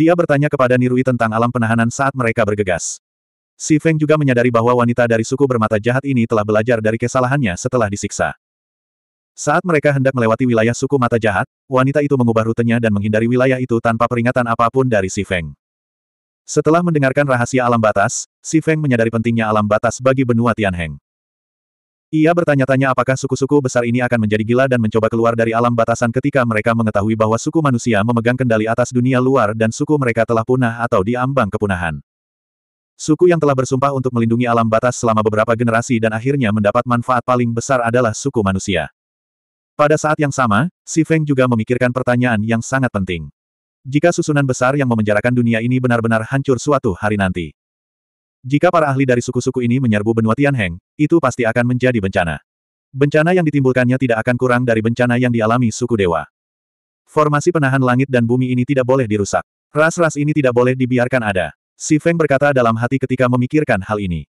Dia bertanya kepada Nirui tentang alam penahanan saat mereka bergegas. Si Feng juga menyadari bahwa wanita dari suku bermata jahat ini telah belajar dari kesalahannya setelah disiksa. Saat mereka hendak melewati wilayah suku mata jahat, wanita itu mengubah rutenya dan menghindari wilayah itu tanpa peringatan apapun dari Si Feng. Setelah mendengarkan rahasia alam batas, Si Feng menyadari pentingnya alam batas bagi benua Tianheng. Ia bertanya-tanya apakah suku-suku besar ini akan menjadi gila dan mencoba keluar dari alam batasan ketika mereka mengetahui bahwa suku manusia memegang kendali atas dunia luar dan suku mereka telah punah atau diambang kepunahan. Suku yang telah bersumpah untuk melindungi alam batas selama beberapa generasi dan akhirnya mendapat manfaat paling besar adalah suku manusia. Pada saat yang sama, Si Feng juga memikirkan pertanyaan yang sangat penting. Jika susunan besar yang memenjarakan dunia ini benar-benar hancur suatu hari nanti, jika para ahli dari suku-suku ini menyerbu benua Tianheng, itu pasti akan menjadi bencana. Bencana yang ditimbulkannya tidak akan kurang dari bencana yang dialami suku dewa. Formasi penahan langit dan bumi ini tidak boleh dirusak. Ras-ras ini tidak boleh dibiarkan ada. Si Feng berkata dalam hati ketika memikirkan hal ini.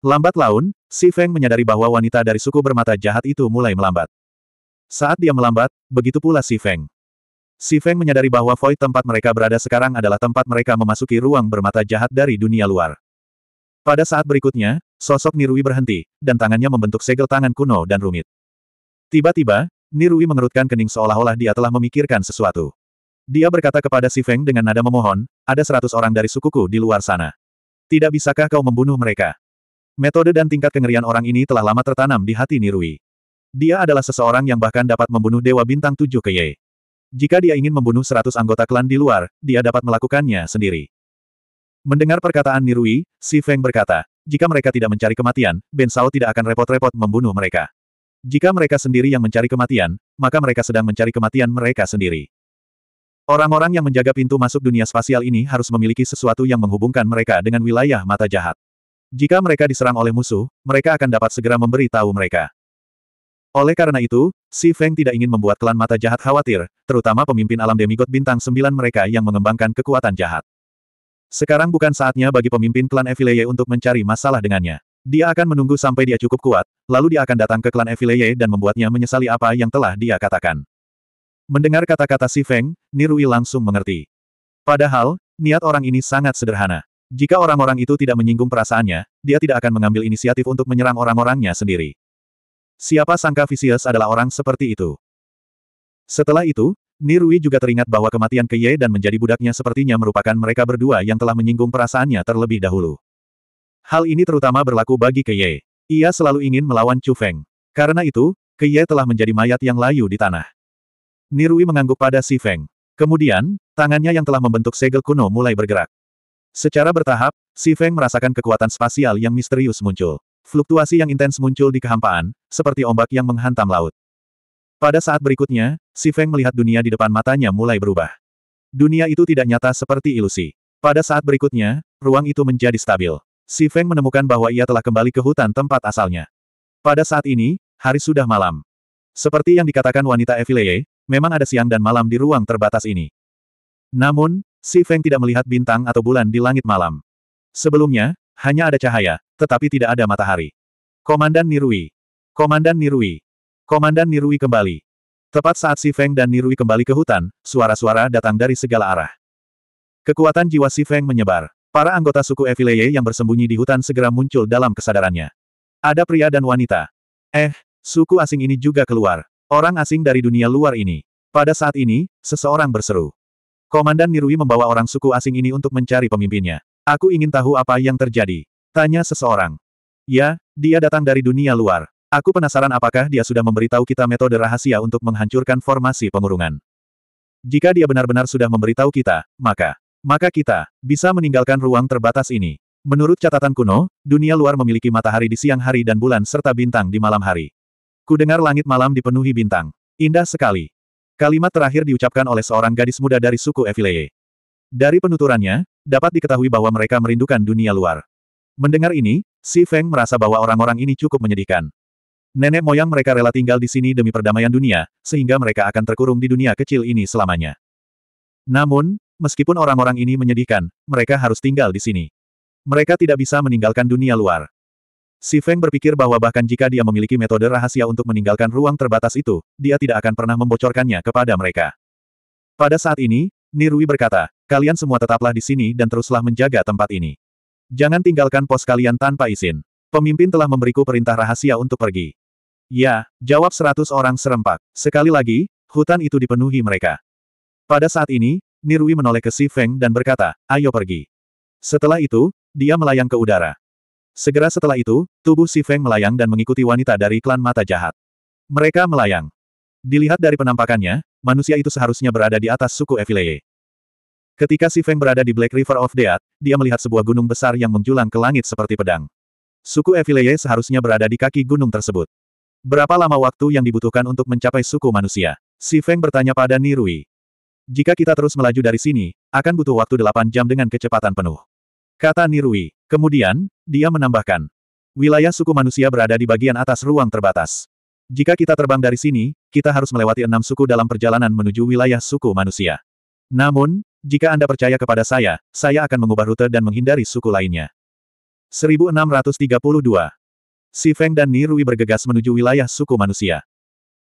Lambat laun, si Feng menyadari bahwa wanita dari suku bermata jahat itu mulai melambat. Saat dia melambat, begitu pula si Feng. Si Feng menyadari bahwa void tempat mereka berada sekarang adalah tempat mereka memasuki ruang bermata jahat dari dunia luar. Pada saat berikutnya, sosok Nirui berhenti, dan tangannya membentuk segel tangan kuno dan rumit. Tiba-tiba, Nirui mengerutkan kening seolah-olah dia telah memikirkan sesuatu. Dia berkata kepada Si Feng dengan nada memohon, ada seratus orang dari sukuku di luar sana. Tidak bisakah kau membunuh mereka? Metode dan tingkat kengerian orang ini telah lama tertanam di hati Nirui. Dia adalah seseorang yang bahkan dapat membunuh Dewa Bintang Tujuh Keye. Jika dia ingin membunuh seratus anggota klan di luar, dia dapat melakukannya sendiri. Mendengar perkataan Nirui, Si Feng berkata, jika mereka tidak mencari kematian, Ben Sao tidak akan repot-repot membunuh mereka. Jika mereka sendiri yang mencari kematian, maka mereka sedang mencari kematian mereka sendiri. Orang-orang yang menjaga pintu masuk dunia spasial ini harus memiliki sesuatu yang menghubungkan mereka dengan wilayah mata jahat. Jika mereka diserang oleh musuh, mereka akan dapat segera memberi tahu mereka. Oleh karena itu, Si Feng tidak ingin membuat klan mata jahat khawatir, terutama pemimpin alam demigod bintang sembilan mereka yang mengembangkan kekuatan jahat. Sekarang bukan saatnya bagi pemimpin klan Evileye untuk mencari masalah dengannya. Dia akan menunggu sampai dia cukup kuat, lalu dia akan datang ke klan Evileye dan membuatnya menyesali apa yang telah dia katakan. Mendengar kata-kata si Feng, Nirui langsung mengerti. Padahal, niat orang ini sangat sederhana. Jika orang-orang itu tidak menyinggung perasaannya, dia tidak akan mengambil inisiatif untuk menyerang orang-orangnya sendiri. Siapa sangka Vicious adalah orang seperti itu? Setelah itu, Nirui juga teringat bahwa kematian Keye dan menjadi budaknya sepertinya merupakan mereka berdua yang telah menyinggung perasaannya terlebih dahulu. Hal ini terutama berlaku bagi Keye. Ia selalu ingin melawan Chu Feng. Karena itu, Keye telah menjadi mayat yang layu di tanah. Nirui mengangguk pada Si Feng. Kemudian, tangannya yang telah membentuk segel kuno mulai bergerak. Secara bertahap, Si Feng merasakan kekuatan spasial yang misterius muncul. Fluktuasi yang intens muncul di kehampaan, seperti ombak yang menghantam laut. Pada saat berikutnya, Si Feng melihat dunia di depan matanya mulai berubah. Dunia itu tidak nyata seperti ilusi. Pada saat berikutnya, ruang itu menjadi stabil. Si Feng menemukan bahwa ia telah kembali ke hutan tempat asalnya. Pada saat ini, hari sudah malam. Seperti yang dikatakan wanita Evileye, memang ada siang dan malam di ruang terbatas ini. Namun, Si Feng tidak melihat bintang atau bulan di langit malam. Sebelumnya, hanya ada cahaya, tetapi tidak ada matahari. Komandan Nirui. Komandan Nirui. Komandan Nirui kembali. Tepat saat Si Feng dan Nirui kembali ke hutan, suara-suara datang dari segala arah. Kekuatan jiwa Si Feng menyebar. Para anggota suku Evileye yang bersembunyi di hutan segera muncul dalam kesadarannya. Ada pria dan wanita. Eh, suku asing ini juga keluar. Orang asing dari dunia luar ini. Pada saat ini, seseorang berseru. Komandan Nirui membawa orang suku asing ini untuk mencari pemimpinnya. Aku ingin tahu apa yang terjadi. Tanya seseorang. Ya, dia datang dari dunia luar. Aku penasaran apakah dia sudah memberitahu kita metode rahasia untuk menghancurkan formasi pengurungan. Jika dia benar-benar sudah memberitahu kita, maka, maka kita, bisa meninggalkan ruang terbatas ini. Menurut catatan kuno, dunia luar memiliki matahari di siang hari dan bulan serta bintang di malam hari. Ku dengar langit malam dipenuhi bintang. Indah sekali. Kalimat terakhir diucapkan oleh seorang gadis muda dari suku Evileye. Dari penuturannya, dapat diketahui bahwa mereka merindukan dunia luar. Mendengar ini, Si Feng merasa bahwa orang-orang ini cukup menyedihkan. Nenek moyang mereka rela tinggal di sini demi perdamaian dunia, sehingga mereka akan terkurung di dunia kecil ini selamanya. Namun, meskipun orang-orang ini menyedihkan, mereka harus tinggal di sini. Mereka tidak bisa meninggalkan dunia luar. Si Feng berpikir bahwa bahkan jika dia memiliki metode rahasia untuk meninggalkan ruang terbatas itu, dia tidak akan pernah membocorkannya kepada mereka. Pada saat ini, Nirui berkata, kalian semua tetaplah di sini dan teruslah menjaga tempat ini. Jangan tinggalkan pos kalian tanpa izin. Pemimpin telah memberiku perintah rahasia untuk pergi. Ya, jawab seratus orang serempak. Sekali lagi, hutan itu dipenuhi mereka. Pada saat ini, Nirui menoleh ke Si Feng dan berkata, ayo pergi. Setelah itu, dia melayang ke udara. Segera setelah itu, tubuh Si Feng melayang dan mengikuti wanita dari klan mata jahat. Mereka melayang. Dilihat dari penampakannya, manusia itu seharusnya berada di atas suku Evileye. Ketika Si Feng berada di Black River of Death, dia melihat sebuah gunung besar yang menjulang ke langit seperti pedang. Suku Evileye seharusnya berada di kaki gunung tersebut. Berapa lama waktu yang dibutuhkan untuk mencapai suku manusia? Si Feng bertanya pada Nirui. Jika kita terus melaju dari sini, akan butuh waktu 8 jam dengan kecepatan penuh. Kata Nirui. Kemudian, dia menambahkan. Wilayah suku manusia berada di bagian atas ruang terbatas. Jika kita terbang dari sini, kita harus melewati enam suku dalam perjalanan menuju wilayah suku manusia. Namun, jika Anda percaya kepada saya, saya akan mengubah rute dan menghindari suku lainnya. 1632 Si Feng dan Nirui bergegas menuju wilayah suku manusia.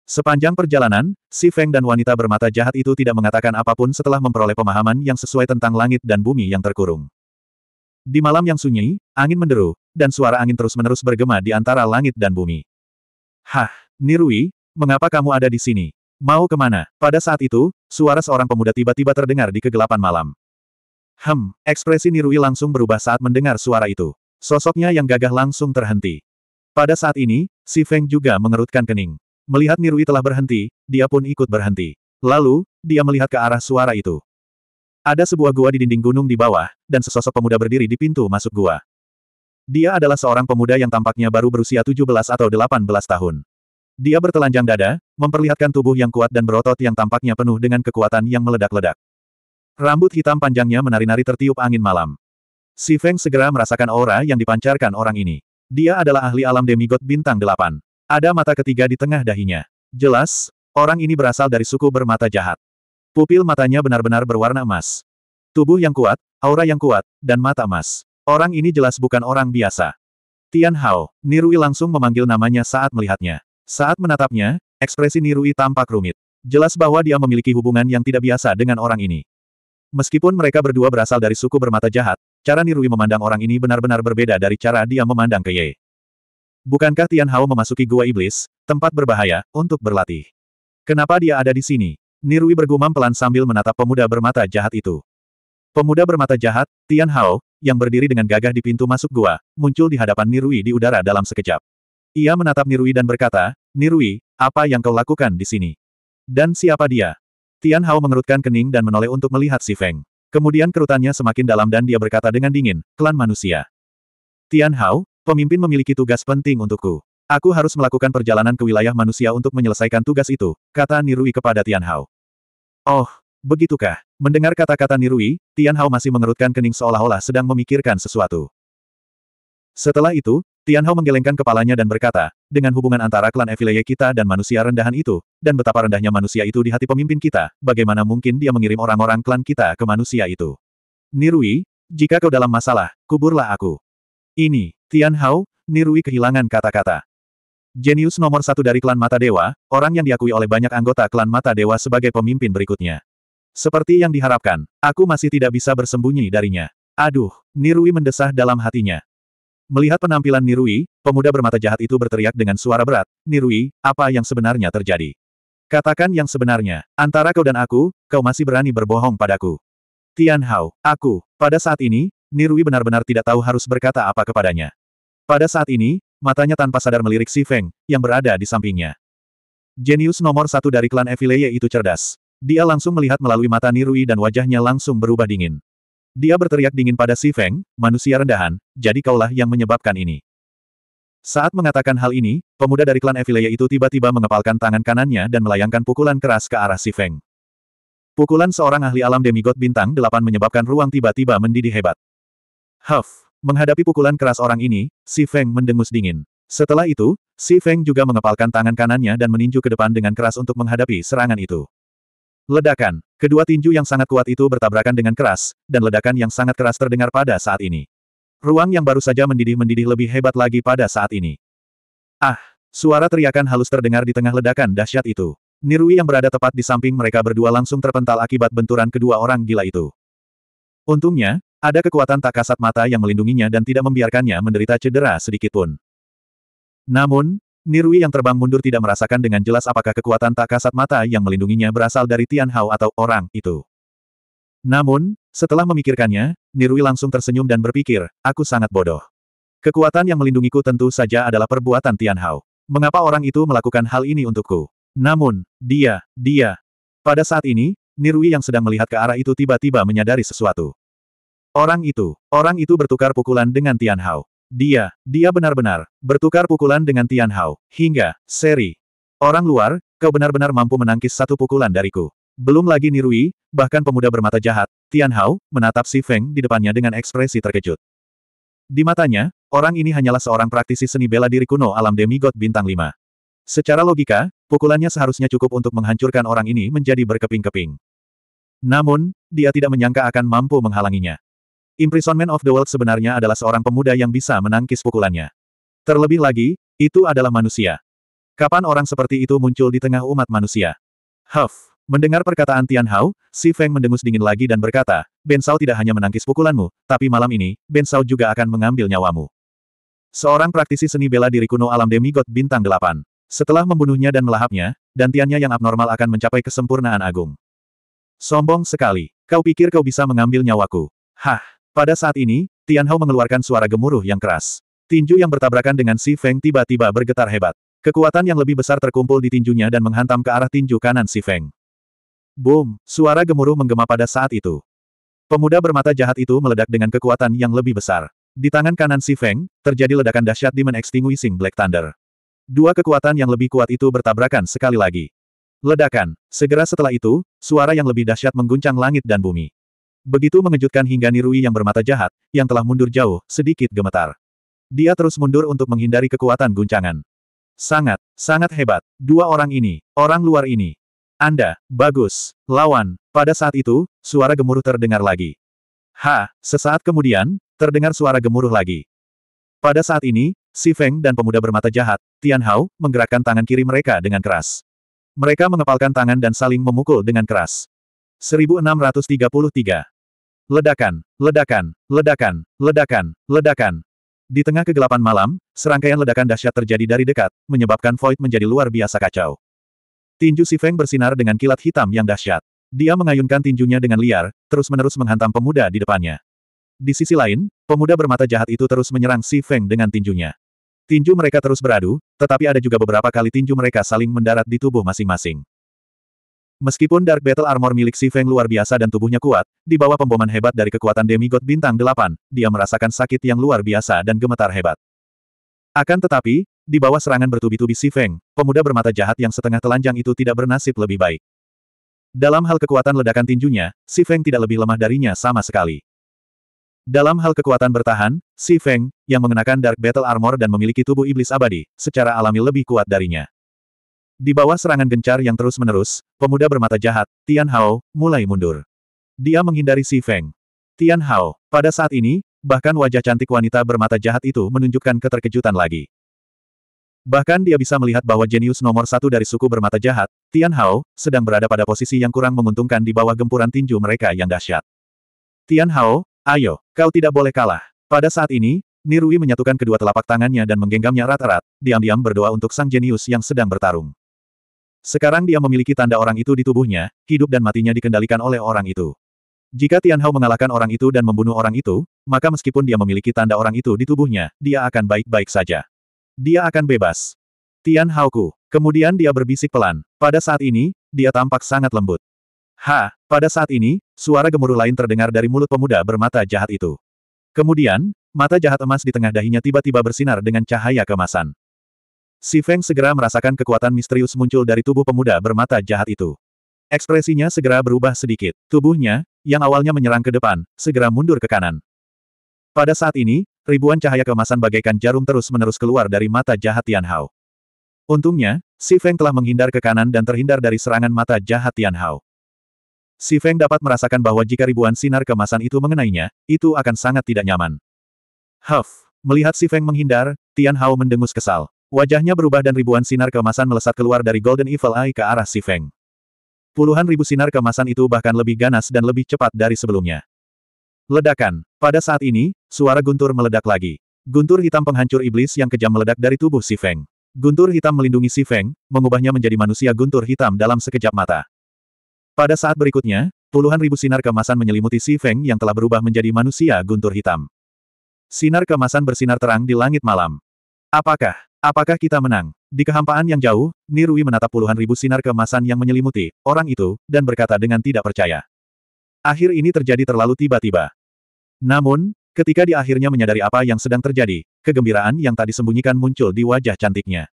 Sepanjang perjalanan, Si Feng dan wanita bermata jahat itu tidak mengatakan apapun setelah memperoleh pemahaman yang sesuai tentang langit dan bumi yang terkurung. Di malam yang sunyi, angin menderu, dan suara angin terus-menerus bergema di antara langit dan bumi. Hah, Nirui, mengapa kamu ada di sini? Mau kemana? Pada saat itu, suara seorang pemuda tiba-tiba terdengar di kegelapan malam. Hem, ekspresi Nirui langsung berubah saat mendengar suara itu. Sosoknya yang gagah langsung terhenti. Pada saat ini, si Feng juga mengerutkan kening. Melihat Nirui telah berhenti, dia pun ikut berhenti. Lalu, dia melihat ke arah suara itu. Ada sebuah gua di dinding gunung di bawah, dan sesosok pemuda berdiri di pintu masuk gua. Dia adalah seorang pemuda yang tampaknya baru berusia 17 atau 18 tahun. Dia bertelanjang dada, memperlihatkan tubuh yang kuat dan berotot yang tampaknya penuh dengan kekuatan yang meledak-ledak. Rambut hitam panjangnya menari-nari tertiup angin malam. Si Feng segera merasakan aura yang dipancarkan orang ini. Dia adalah ahli alam demigod bintang delapan. Ada mata ketiga di tengah dahinya. Jelas, orang ini berasal dari suku bermata jahat. Pupil matanya benar-benar berwarna emas. Tubuh yang kuat, aura yang kuat, dan mata emas. Orang ini jelas bukan orang biasa. Tian Hao, Nirui langsung memanggil namanya saat melihatnya. Saat menatapnya, ekspresi Nirui tampak rumit. Jelas bahwa dia memiliki hubungan yang tidak biasa dengan orang ini. Meskipun mereka berdua berasal dari suku bermata jahat, Cara Nirui memandang orang ini benar-benar berbeda dari cara dia memandang ke Ye. Bukankah Tian Hao memasuki gua iblis, tempat berbahaya, untuk berlatih? Kenapa dia ada di sini? Nirui bergumam pelan sambil menatap pemuda bermata jahat itu. Pemuda bermata jahat, Tian Hao, yang berdiri dengan gagah di pintu masuk gua, muncul di hadapan Nirui di udara dalam sekejap. Ia menatap Nirui dan berkata, Nirui, apa yang kau lakukan di sini? Dan siapa dia? Tian Hao mengerutkan kening dan menoleh untuk melihat si Feng. Kemudian kerutannya semakin dalam dan dia berkata dengan dingin, klan manusia. Tian Hao, pemimpin memiliki tugas penting untukku. Aku harus melakukan perjalanan ke wilayah manusia untuk menyelesaikan tugas itu, kata Nirui kepada Tian Hao. Oh, begitukah? Mendengar kata-kata Nirui, Tian Hao masih mengerutkan kening seolah-olah sedang memikirkan sesuatu. Setelah itu, Tian Hao menggelengkan kepalanya dan berkata, dengan hubungan antara klan Evileye kita dan manusia rendahan itu, dan betapa rendahnya manusia itu di hati pemimpin kita, bagaimana mungkin dia mengirim orang-orang klan kita ke manusia itu? Nirui, jika kau dalam masalah, kuburlah aku. Ini, Tian Hao, Nirui kehilangan kata-kata. Jenius nomor satu dari klan Mata Dewa, orang yang diakui oleh banyak anggota klan Mata Dewa sebagai pemimpin berikutnya. Seperti yang diharapkan, aku masih tidak bisa bersembunyi darinya. Aduh, Nirui mendesah dalam hatinya. Melihat penampilan Nirui, pemuda bermata jahat itu berteriak dengan suara berat, Nirui, apa yang sebenarnya terjadi? Katakan yang sebenarnya, antara kau dan aku, kau masih berani berbohong padaku. Tian Hao, aku, pada saat ini, Nirui benar-benar tidak tahu harus berkata apa kepadanya. Pada saat ini, matanya tanpa sadar melirik Si Feng, yang berada di sampingnya. Jenius nomor satu dari klan Evileye itu cerdas. Dia langsung melihat melalui mata Nirui dan wajahnya langsung berubah dingin. Dia berteriak dingin pada Si Feng, manusia rendahan, jadi kaulah yang menyebabkan ini. Saat mengatakan hal ini, pemuda dari klan Evileye itu tiba-tiba mengepalkan tangan kanannya dan melayangkan pukulan keras ke arah Si Feng. Pukulan seorang ahli alam demigod bintang delapan menyebabkan ruang tiba-tiba mendidih hebat. Huff! Menghadapi pukulan keras orang ini, Si Feng mendengus dingin. Setelah itu, Si Feng juga mengepalkan tangan kanannya dan meninju ke depan dengan keras untuk menghadapi serangan itu. Ledakan. Kedua tinju yang sangat kuat itu bertabrakan dengan keras, dan ledakan yang sangat keras terdengar pada saat ini. Ruang yang baru saja mendidih-mendidih lebih hebat lagi pada saat ini. Ah! Suara teriakan halus terdengar di tengah ledakan dahsyat itu. Nirui yang berada tepat di samping mereka berdua langsung terpental akibat benturan kedua orang gila itu. Untungnya, ada kekuatan tak kasat mata yang melindunginya dan tidak membiarkannya menderita cedera sedikitpun. Namun, Nirui yang terbang mundur tidak merasakan dengan jelas apakah kekuatan tak kasat mata yang melindunginya berasal dari Tian Hao atau orang itu. Namun, setelah memikirkannya, Nirui langsung tersenyum dan berpikir, aku sangat bodoh. Kekuatan yang melindungiku tentu saja adalah perbuatan Tian Hao. Mengapa orang itu melakukan hal ini untukku? Namun, dia, dia. Pada saat ini, Nirui yang sedang melihat ke arah itu tiba-tiba menyadari sesuatu. Orang itu, orang itu bertukar pukulan dengan Tian Hao. Dia, dia benar-benar, bertukar pukulan dengan Tian Hao, hingga, seri. Orang luar, kau benar-benar mampu menangkis satu pukulan dariku. Belum lagi Nirui, bahkan pemuda bermata jahat, Tian Hao, menatap si Feng di depannya dengan ekspresi terkejut. Di matanya, orang ini hanyalah seorang praktisi seni bela diri kuno alam demigod bintang lima. Secara logika, pukulannya seharusnya cukup untuk menghancurkan orang ini menjadi berkeping-keping. Namun, dia tidak menyangka akan mampu menghalanginya. Imprisonment of the World sebenarnya adalah seorang pemuda yang bisa menangkis pukulannya. Terlebih lagi, itu adalah manusia. Kapan orang seperti itu muncul di tengah umat manusia? Huff! Mendengar perkataan Tian Hao, Si Feng mendengus dingin lagi dan berkata, Ben Sao tidak hanya menangkis pukulanmu, tapi malam ini, Ben Sao juga akan mengambil nyawamu. Seorang praktisi seni bela diri kuno alam demigod bintang delapan. Setelah membunuhnya dan melahapnya, dantiannya yang abnormal akan mencapai kesempurnaan agung. Sombong sekali. Kau pikir kau bisa mengambil nyawaku? Hah! Pada saat ini, Tian Hao mengeluarkan suara gemuruh yang keras. Tinju yang bertabrakan dengan Si Feng tiba-tiba bergetar hebat. Kekuatan yang lebih besar terkumpul di tinjunya dan menghantam ke arah tinju kanan Si Feng. Boom! Suara gemuruh menggema pada saat itu. Pemuda bermata jahat itu meledak dengan kekuatan yang lebih besar. Di tangan kanan Si Feng, terjadi ledakan dahsyat di Extinguishing Black Thunder. Dua kekuatan yang lebih kuat itu bertabrakan sekali lagi. Ledakan. Segera setelah itu, suara yang lebih dahsyat mengguncang langit dan bumi. Begitu mengejutkan hingga Nirui yang bermata jahat, yang telah mundur jauh, sedikit gemetar. Dia terus mundur untuk menghindari kekuatan guncangan. Sangat, sangat hebat. Dua orang ini, orang luar ini. Anda, bagus, lawan. Pada saat itu, suara gemuruh terdengar lagi. Ha, sesaat kemudian, terdengar suara gemuruh lagi. Pada saat ini, Si Feng dan pemuda bermata jahat, Tian Hao, menggerakkan tangan kiri mereka dengan keras. Mereka mengepalkan tangan dan saling memukul dengan keras. 1633 Ledakan, ledakan, ledakan, ledakan, ledakan. Di tengah kegelapan malam, serangkaian ledakan dahsyat terjadi dari dekat, menyebabkan Void menjadi luar biasa kacau. Tinju Si Feng bersinar dengan kilat hitam yang dahsyat. Dia mengayunkan tinjunya dengan liar, terus-menerus menghantam pemuda di depannya. Di sisi lain, pemuda bermata jahat itu terus menyerang Si Feng dengan tinjunya. Tinju mereka terus beradu, tetapi ada juga beberapa kali tinju mereka saling mendarat di tubuh masing-masing. Meskipun Dark Battle Armor milik Si Feng luar biasa dan tubuhnya kuat, di bawah pemboman hebat dari kekuatan demigod bintang delapan, dia merasakan sakit yang luar biasa dan gemetar hebat. Akan tetapi, di bawah serangan bertubi-tubi Si Feng, pemuda bermata jahat yang setengah telanjang itu tidak bernasib lebih baik. Dalam hal kekuatan ledakan tinjunya, Si Feng tidak lebih lemah darinya sama sekali. Dalam hal kekuatan bertahan, Si Feng, yang mengenakan Dark Battle Armor dan memiliki tubuh iblis abadi, secara alami lebih kuat darinya. Di bawah serangan gencar yang terus-menerus, pemuda bermata jahat, Tian Hao, mulai mundur. Dia menghindari Si Feng. Tian Hao, pada saat ini, bahkan wajah cantik wanita bermata jahat itu menunjukkan keterkejutan lagi. Bahkan dia bisa melihat bahwa jenius nomor satu dari suku bermata jahat, Tian Hao, sedang berada pada posisi yang kurang menguntungkan di bawah gempuran tinju mereka yang dahsyat. Tian Hao, ayo, kau tidak boleh kalah. Pada saat ini, Nirui menyatukan kedua telapak tangannya dan menggenggamnya rata rata diam-diam berdoa untuk sang jenius yang sedang bertarung. Sekarang dia memiliki tanda orang itu di tubuhnya, hidup dan matinya dikendalikan oleh orang itu. Jika Tian Hao mengalahkan orang itu dan membunuh orang itu, maka meskipun dia memiliki tanda orang itu di tubuhnya, dia akan baik-baik saja. Dia akan bebas. Tianhao ku. Kemudian dia berbisik pelan. Pada saat ini, dia tampak sangat lembut. Ha, pada saat ini, suara gemuruh lain terdengar dari mulut pemuda bermata jahat itu. Kemudian, mata jahat emas di tengah dahinya tiba-tiba bersinar dengan cahaya kemasan. Si Feng segera merasakan kekuatan misterius muncul dari tubuh pemuda bermata jahat itu. Ekspresinya segera berubah sedikit. Tubuhnya, yang awalnya menyerang ke depan, segera mundur ke kanan. Pada saat ini, ribuan cahaya kemasan bagaikan jarum terus-menerus keluar dari mata jahat Tian Hao. Untungnya, Si Feng telah menghindar ke kanan dan terhindar dari serangan mata jahat Tian Hao. Si Feng dapat merasakan bahwa jika ribuan sinar kemasan itu mengenainya, itu akan sangat tidak nyaman. Huff! Melihat Si Feng menghindar, Tian Hao mendengus kesal. Wajahnya berubah dan ribuan sinar kemasan melesat keluar dari Golden Evil Eye ke arah Si Feng. Puluhan ribu sinar kemasan itu bahkan lebih ganas dan lebih cepat dari sebelumnya. Ledakan. Pada saat ini, suara guntur meledak lagi. Guntur hitam penghancur iblis yang kejam meledak dari tubuh Si Feng. Guntur hitam melindungi Si Feng, mengubahnya menjadi manusia guntur hitam dalam sekejap mata. Pada saat berikutnya, puluhan ribu sinar kemasan menyelimuti Si Feng yang telah berubah menjadi manusia guntur hitam. Sinar kemasan bersinar terang di langit malam. Apakah Apakah kita menang? Di kehampaan yang jauh, Nirui menatap puluhan ribu sinar kemasan yang menyelimuti orang itu, dan berkata dengan tidak percaya. Akhir ini terjadi terlalu tiba-tiba. Namun, ketika dia akhirnya menyadari apa yang sedang terjadi, kegembiraan yang tak disembunyikan muncul di wajah cantiknya.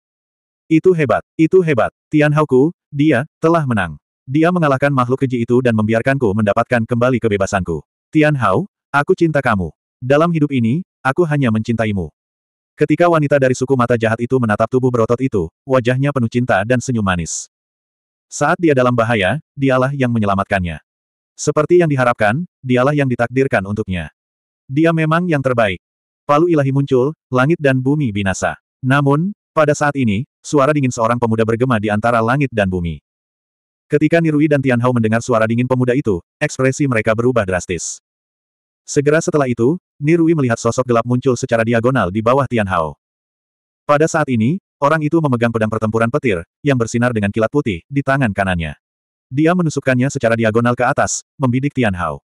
Itu hebat, itu hebat. Tian Haoku, dia, telah menang. Dia mengalahkan makhluk keji itu dan membiarkanku mendapatkan kembali kebebasanku. Tian Hao, aku cinta kamu. Dalam hidup ini, aku hanya mencintaimu. Ketika wanita dari suku mata jahat itu menatap tubuh berotot itu, wajahnya penuh cinta dan senyum manis. Saat dia dalam bahaya, dialah yang menyelamatkannya. Seperti yang diharapkan, dialah yang ditakdirkan untuknya. Dia memang yang terbaik. Palu ilahi muncul, langit dan bumi binasa. Namun, pada saat ini, suara dingin seorang pemuda bergema di antara langit dan bumi. Ketika Nirui dan Tianhao mendengar suara dingin pemuda itu, ekspresi mereka berubah drastis. Segera setelah itu, Nirui melihat sosok gelap muncul secara diagonal di bawah Tian Hao. Pada saat ini, orang itu memegang pedang pertempuran petir, yang bersinar dengan kilat putih, di tangan kanannya. Dia menusukkannya secara diagonal ke atas, membidik Tian Hao.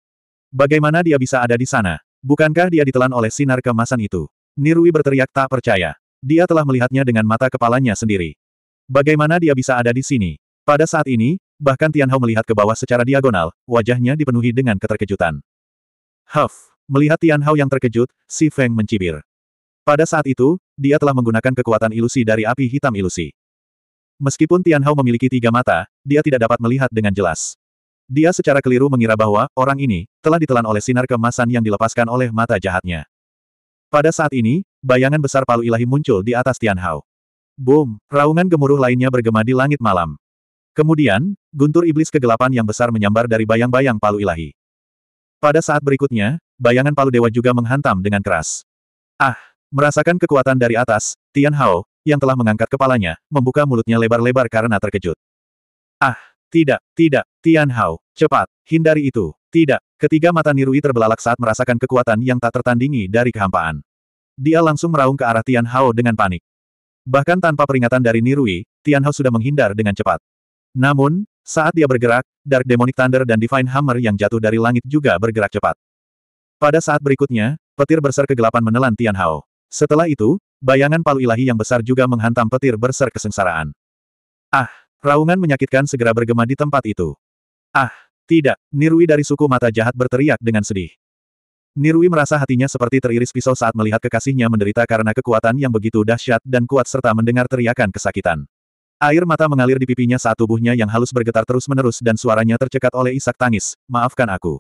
Bagaimana dia bisa ada di sana? Bukankah dia ditelan oleh sinar kemasan itu? Nirui berteriak tak percaya. Dia telah melihatnya dengan mata kepalanya sendiri. Bagaimana dia bisa ada di sini? Pada saat ini, bahkan Tian Hao melihat ke bawah secara diagonal, wajahnya dipenuhi dengan keterkejutan. Huff! Melihat Tian Hao yang terkejut, Si Feng mencibir. Pada saat itu, dia telah menggunakan kekuatan ilusi dari api hitam ilusi. Meskipun Tian Hao memiliki tiga mata, dia tidak dapat melihat dengan jelas. Dia secara keliru mengira bahwa orang ini telah ditelan oleh sinar kemasan yang dilepaskan oleh mata jahatnya. Pada saat ini, bayangan besar palu ilahi muncul di atas Tian Hao. Boom, raungan gemuruh lainnya bergema di langit malam. Kemudian, guntur iblis kegelapan yang besar menyambar dari bayang-bayang palu ilahi. Pada saat berikutnya, bayangan palu dewa juga menghantam dengan keras. Ah! Merasakan kekuatan dari atas, Tian Hao, yang telah mengangkat kepalanya, membuka mulutnya lebar-lebar karena terkejut. Ah! Tidak, tidak, Tian Hao, cepat, hindari itu, tidak, ketiga mata Nirui terbelalak saat merasakan kekuatan yang tak tertandingi dari kehampaan. Dia langsung meraung ke arah Tian Hao dengan panik. Bahkan tanpa peringatan dari Nirui, Tian Hao sudah menghindar dengan cepat. Namun, saat dia bergerak, Dark Demonic Thunder dan Divine Hammer yang jatuh dari langit juga bergerak cepat. Pada saat berikutnya, petir berser kegelapan menelan Tian Hao. Setelah itu, bayangan palu ilahi yang besar juga menghantam petir berser kesengsaraan. Ah, raungan menyakitkan segera bergema di tempat itu. Ah, tidak, Nirui dari suku mata jahat berteriak dengan sedih. Nirui merasa hatinya seperti teriris pisau saat melihat kekasihnya menderita karena kekuatan yang begitu dahsyat dan kuat serta mendengar teriakan kesakitan. Air mata mengalir di pipinya saat tubuhnya yang halus bergetar terus-menerus dan suaranya tercekat oleh isak tangis, maafkan aku.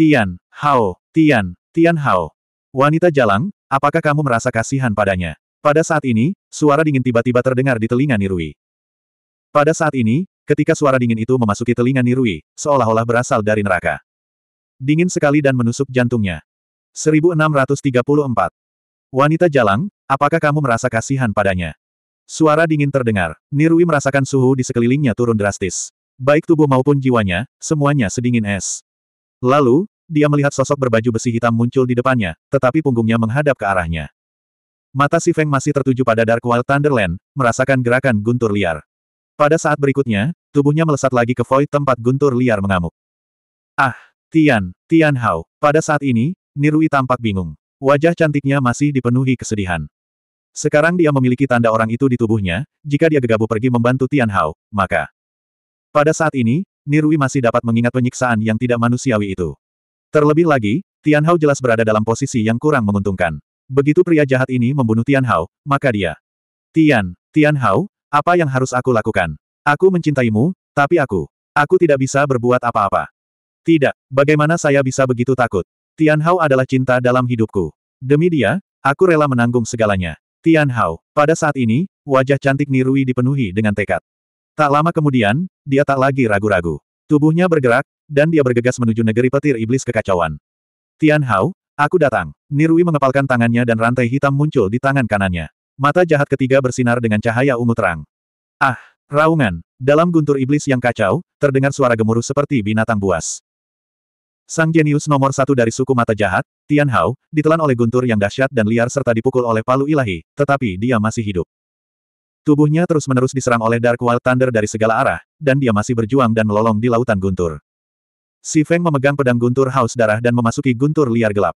Tian, Hao, Tian, Tian Hao. Wanita jalang, apakah kamu merasa kasihan padanya? Pada saat ini, suara dingin tiba-tiba terdengar di telinga Nirui. Pada saat ini, ketika suara dingin itu memasuki telinga Nirui, seolah-olah berasal dari neraka. Dingin sekali dan menusuk jantungnya. 1634. Wanita jalang, apakah kamu merasa kasihan padanya? Suara dingin terdengar. Nirui merasakan suhu di sekelilingnya turun drastis. Baik tubuh maupun jiwanya, semuanya sedingin es. Lalu, dia melihat sosok berbaju besi hitam muncul di depannya, tetapi punggungnya menghadap ke arahnya. Mata si Feng masih tertuju pada Dark Wild Thunderland, merasakan gerakan guntur liar. Pada saat berikutnya, tubuhnya melesat lagi ke void tempat guntur liar mengamuk. Ah, Tian, Tian Hao. Pada saat ini, Nirui tampak bingung. Wajah cantiknya masih dipenuhi kesedihan. Sekarang dia memiliki tanda orang itu di tubuhnya, jika dia gegabah pergi membantu Tian Hao, maka... Pada saat ini, Nirui masih dapat mengingat penyiksaan yang tidak manusiawi itu. Terlebih lagi, Tian Hao jelas berada dalam posisi yang kurang menguntungkan. Begitu pria jahat ini membunuh Tian Hao, maka dia. Tian, Tian Hao, apa yang harus aku lakukan? Aku mencintaimu, tapi aku. Aku tidak bisa berbuat apa-apa. Tidak, bagaimana saya bisa begitu takut? Tian Hao adalah cinta dalam hidupku. Demi dia, aku rela menanggung segalanya. Tian Hao, pada saat ini, wajah cantik Nirui dipenuhi dengan tekad. Tak lama kemudian, dia tak lagi ragu-ragu. Tubuhnya bergerak, dan dia bergegas menuju negeri petir iblis kekacauan. Tian Hao, aku datang. Nirui mengepalkan tangannya dan rantai hitam muncul di tangan kanannya. Mata jahat ketiga bersinar dengan cahaya ungu terang. Ah, raungan. Dalam guntur iblis yang kacau, terdengar suara gemuruh seperti binatang buas. Sang jenius nomor satu dari suku mata jahat, Tian Hao, ditelan oleh guntur yang dahsyat dan liar serta dipukul oleh palu ilahi, tetapi dia masih hidup. Tubuhnya terus-menerus diserang oleh Dark Wild Thunder dari segala arah, dan dia masih berjuang dan melolong di lautan guntur. Si Feng memegang pedang guntur haus darah dan memasuki guntur liar gelap.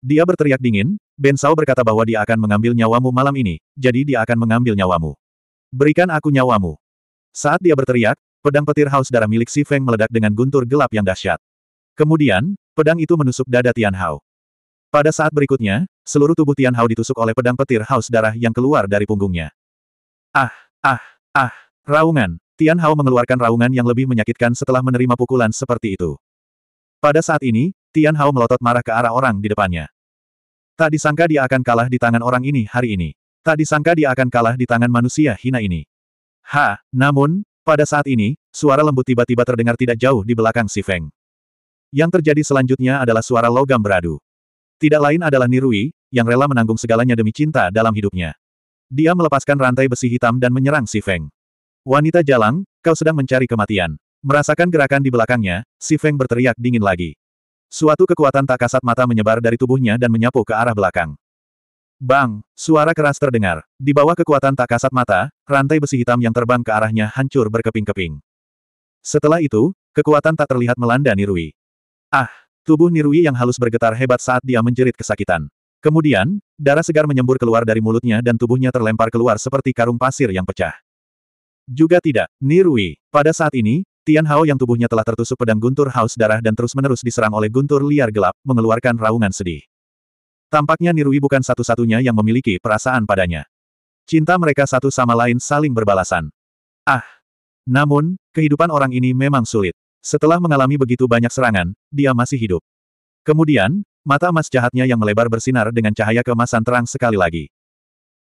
Dia berteriak dingin, Ben Sao berkata bahwa dia akan mengambil nyawamu malam ini, jadi dia akan mengambil nyawamu. Berikan aku nyawamu. Saat dia berteriak, pedang petir haus darah milik Si Feng meledak dengan guntur gelap yang dahsyat. Kemudian, pedang itu menusuk dada Tian Hao. Pada saat berikutnya, seluruh tubuh Tian Hao ditusuk oleh pedang petir haus darah yang keluar dari punggungnya. Ah, ah, ah, raungan. Tian Hao mengeluarkan raungan yang lebih menyakitkan setelah menerima pukulan seperti itu. Pada saat ini, Tian Hao melotot marah ke arah orang di depannya. Tak disangka dia akan kalah di tangan orang ini hari ini. Tak disangka dia akan kalah di tangan manusia hina ini. Ha, namun, pada saat ini, suara lembut tiba-tiba terdengar tidak jauh di belakang si Feng. Yang terjadi selanjutnya adalah suara logam beradu. Tidak lain adalah Nirui, yang rela menanggung segalanya demi cinta dalam hidupnya. Dia melepaskan rantai besi hitam dan menyerang Si Feng. Wanita jalang, kau sedang mencari kematian. Merasakan gerakan di belakangnya, Si Feng berteriak dingin lagi. Suatu kekuatan tak kasat mata menyebar dari tubuhnya dan menyapu ke arah belakang. Bang, suara keras terdengar. Di bawah kekuatan tak kasat mata, rantai besi hitam yang terbang ke arahnya hancur berkeping-keping. Setelah itu, kekuatan tak terlihat melanda Nirui. Ah, tubuh Nirui yang halus bergetar hebat saat dia menjerit kesakitan. Kemudian, darah segar menyembur keluar dari mulutnya dan tubuhnya terlempar keluar seperti karung pasir yang pecah. Juga tidak, Nirui. Pada saat ini, Tian Hao yang tubuhnya telah tertusuk pedang guntur haus darah dan terus-menerus diserang oleh guntur liar gelap, mengeluarkan raungan sedih. Tampaknya Nirui bukan satu-satunya yang memiliki perasaan padanya. Cinta mereka satu sama lain saling berbalasan. Ah! Namun, kehidupan orang ini memang sulit. Setelah mengalami begitu banyak serangan, dia masih hidup. Kemudian, Mata emas jahatnya yang melebar bersinar dengan cahaya kemasan terang sekali lagi.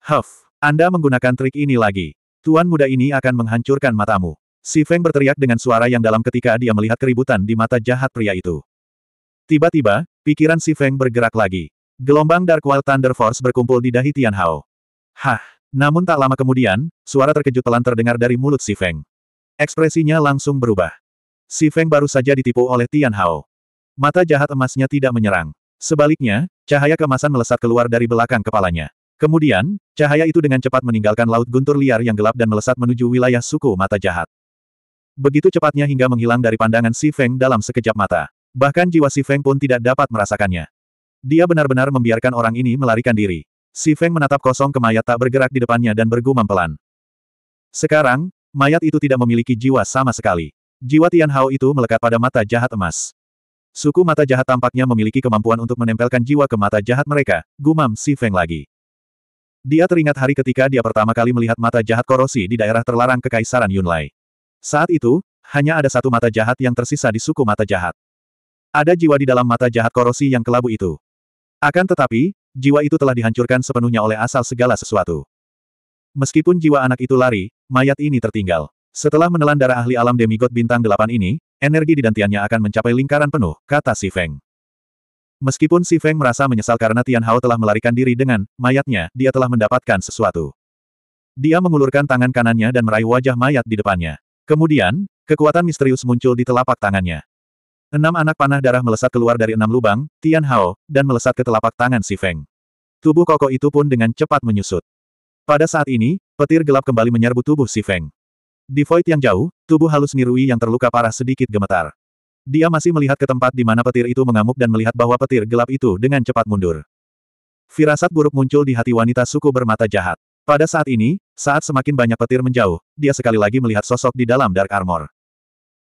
Huff, Anda menggunakan trik ini lagi. Tuan muda ini akan menghancurkan matamu. Si Feng berteriak dengan suara yang dalam ketika dia melihat keributan di mata jahat pria itu. Tiba-tiba, pikiran si Feng bergerak lagi. Gelombang Dark Wild Thunder Force berkumpul di dahi Tian Hao. Hah! Namun tak lama kemudian, suara terkejut pelan terdengar dari mulut si Feng. Ekspresinya langsung berubah. Si Feng baru saja ditipu oleh Tian Hao. Mata jahat emasnya tidak menyerang. Sebaliknya, cahaya kemasan melesat keluar dari belakang kepalanya. Kemudian, cahaya itu dengan cepat meninggalkan laut guntur liar yang gelap dan melesat menuju wilayah suku mata jahat. Begitu cepatnya hingga menghilang dari pandangan Si Feng dalam sekejap mata. Bahkan jiwa Si Feng pun tidak dapat merasakannya. Dia benar-benar membiarkan orang ini melarikan diri. Si Feng menatap kosong ke mayat tak bergerak di depannya dan bergumam pelan. Sekarang, mayat itu tidak memiliki jiwa sama sekali. Jiwa Tian Hao itu melekat pada mata jahat emas. Suku mata jahat tampaknya memiliki kemampuan untuk menempelkan jiwa ke mata jahat mereka, gumam si Feng lagi. Dia teringat hari ketika dia pertama kali melihat mata jahat korosi di daerah terlarang Kekaisaran Yunlai. Saat itu, hanya ada satu mata jahat yang tersisa di suku mata jahat. Ada jiwa di dalam mata jahat korosi yang kelabu itu. Akan tetapi, jiwa itu telah dihancurkan sepenuhnya oleh asal segala sesuatu. Meskipun jiwa anak itu lari, mayat ini tertinggal. Setelah menelan darah ahli alam demigod bintang delapan ini, energi di dantiannya akan mencapai lingkaran penuh, kata Si Feng. Meskipun Si Feng merasa menyesal karena Tian Hao telah melarikan diri dengan mayatnya, dia telah mendapatkan sesuatu. Dia mengulurkan tangan kanannya dan meraih wajah mayat di depannya. Kemudian, kekuatan misterius muncul di telapak tangannya. Enam anak panah darah melesat keluar dari enam lubang, Tian Hao, dan melesat ke telapak tangan Si Feng. Tubuh koko itu pun dengan cepat menyusut. Pada saat ini, petir gelap kembali menyerbu tubuh Si Feng. Di void yang jauh, tubuh halus Nirui yang terluka parah sedikit gemetar. Dia masih melihat ke tempat di mana petir itu mengamuk dan melihat bahwa petir gelap itu dengan cepat mundur. Firasat buruk muncul di hati wanita suku bermata jahat. Pada saat ini, saat semakin banyak petir menjauh, dia sekali lagi melihat sosok di dalam Dark Armor.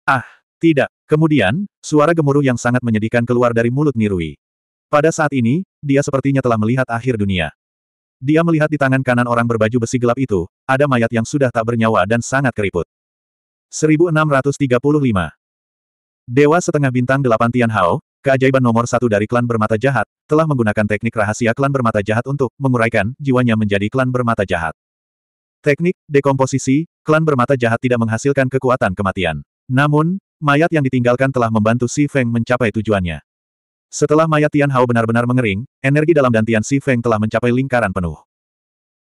Ah, tidak. Kemudian, suara gemuruh yang sangat menyedihkan keluar dari mulut Nirui. Pada saat ini, dia sepertinya telah melihat akhir dunia. Dia melihat di tangan kanan orang berbaju besi gelap itu, ada mayat yang sudah tak bernyawa dan sangat keriput. 1635 Dewa setengah bintang delapan Tian Hao, keajaiban nomor satu dari klan bermata jahat, telah menggunakan teknik rahasia klan bermata jahat untuk menguraikan jiwanya menjadi klan bermata jahat. Teknik dekomposisi, klan bermata jahat tidak menghasilkan kekuatan kematian. Namun, mayat yang ditinggalkan telah membantu Si Feng mencapai tujuannya. Setelah mayat Tian Hao benar-benar mengering, energi dalam dantian Si Feng telah mencapai lingkaran penuh.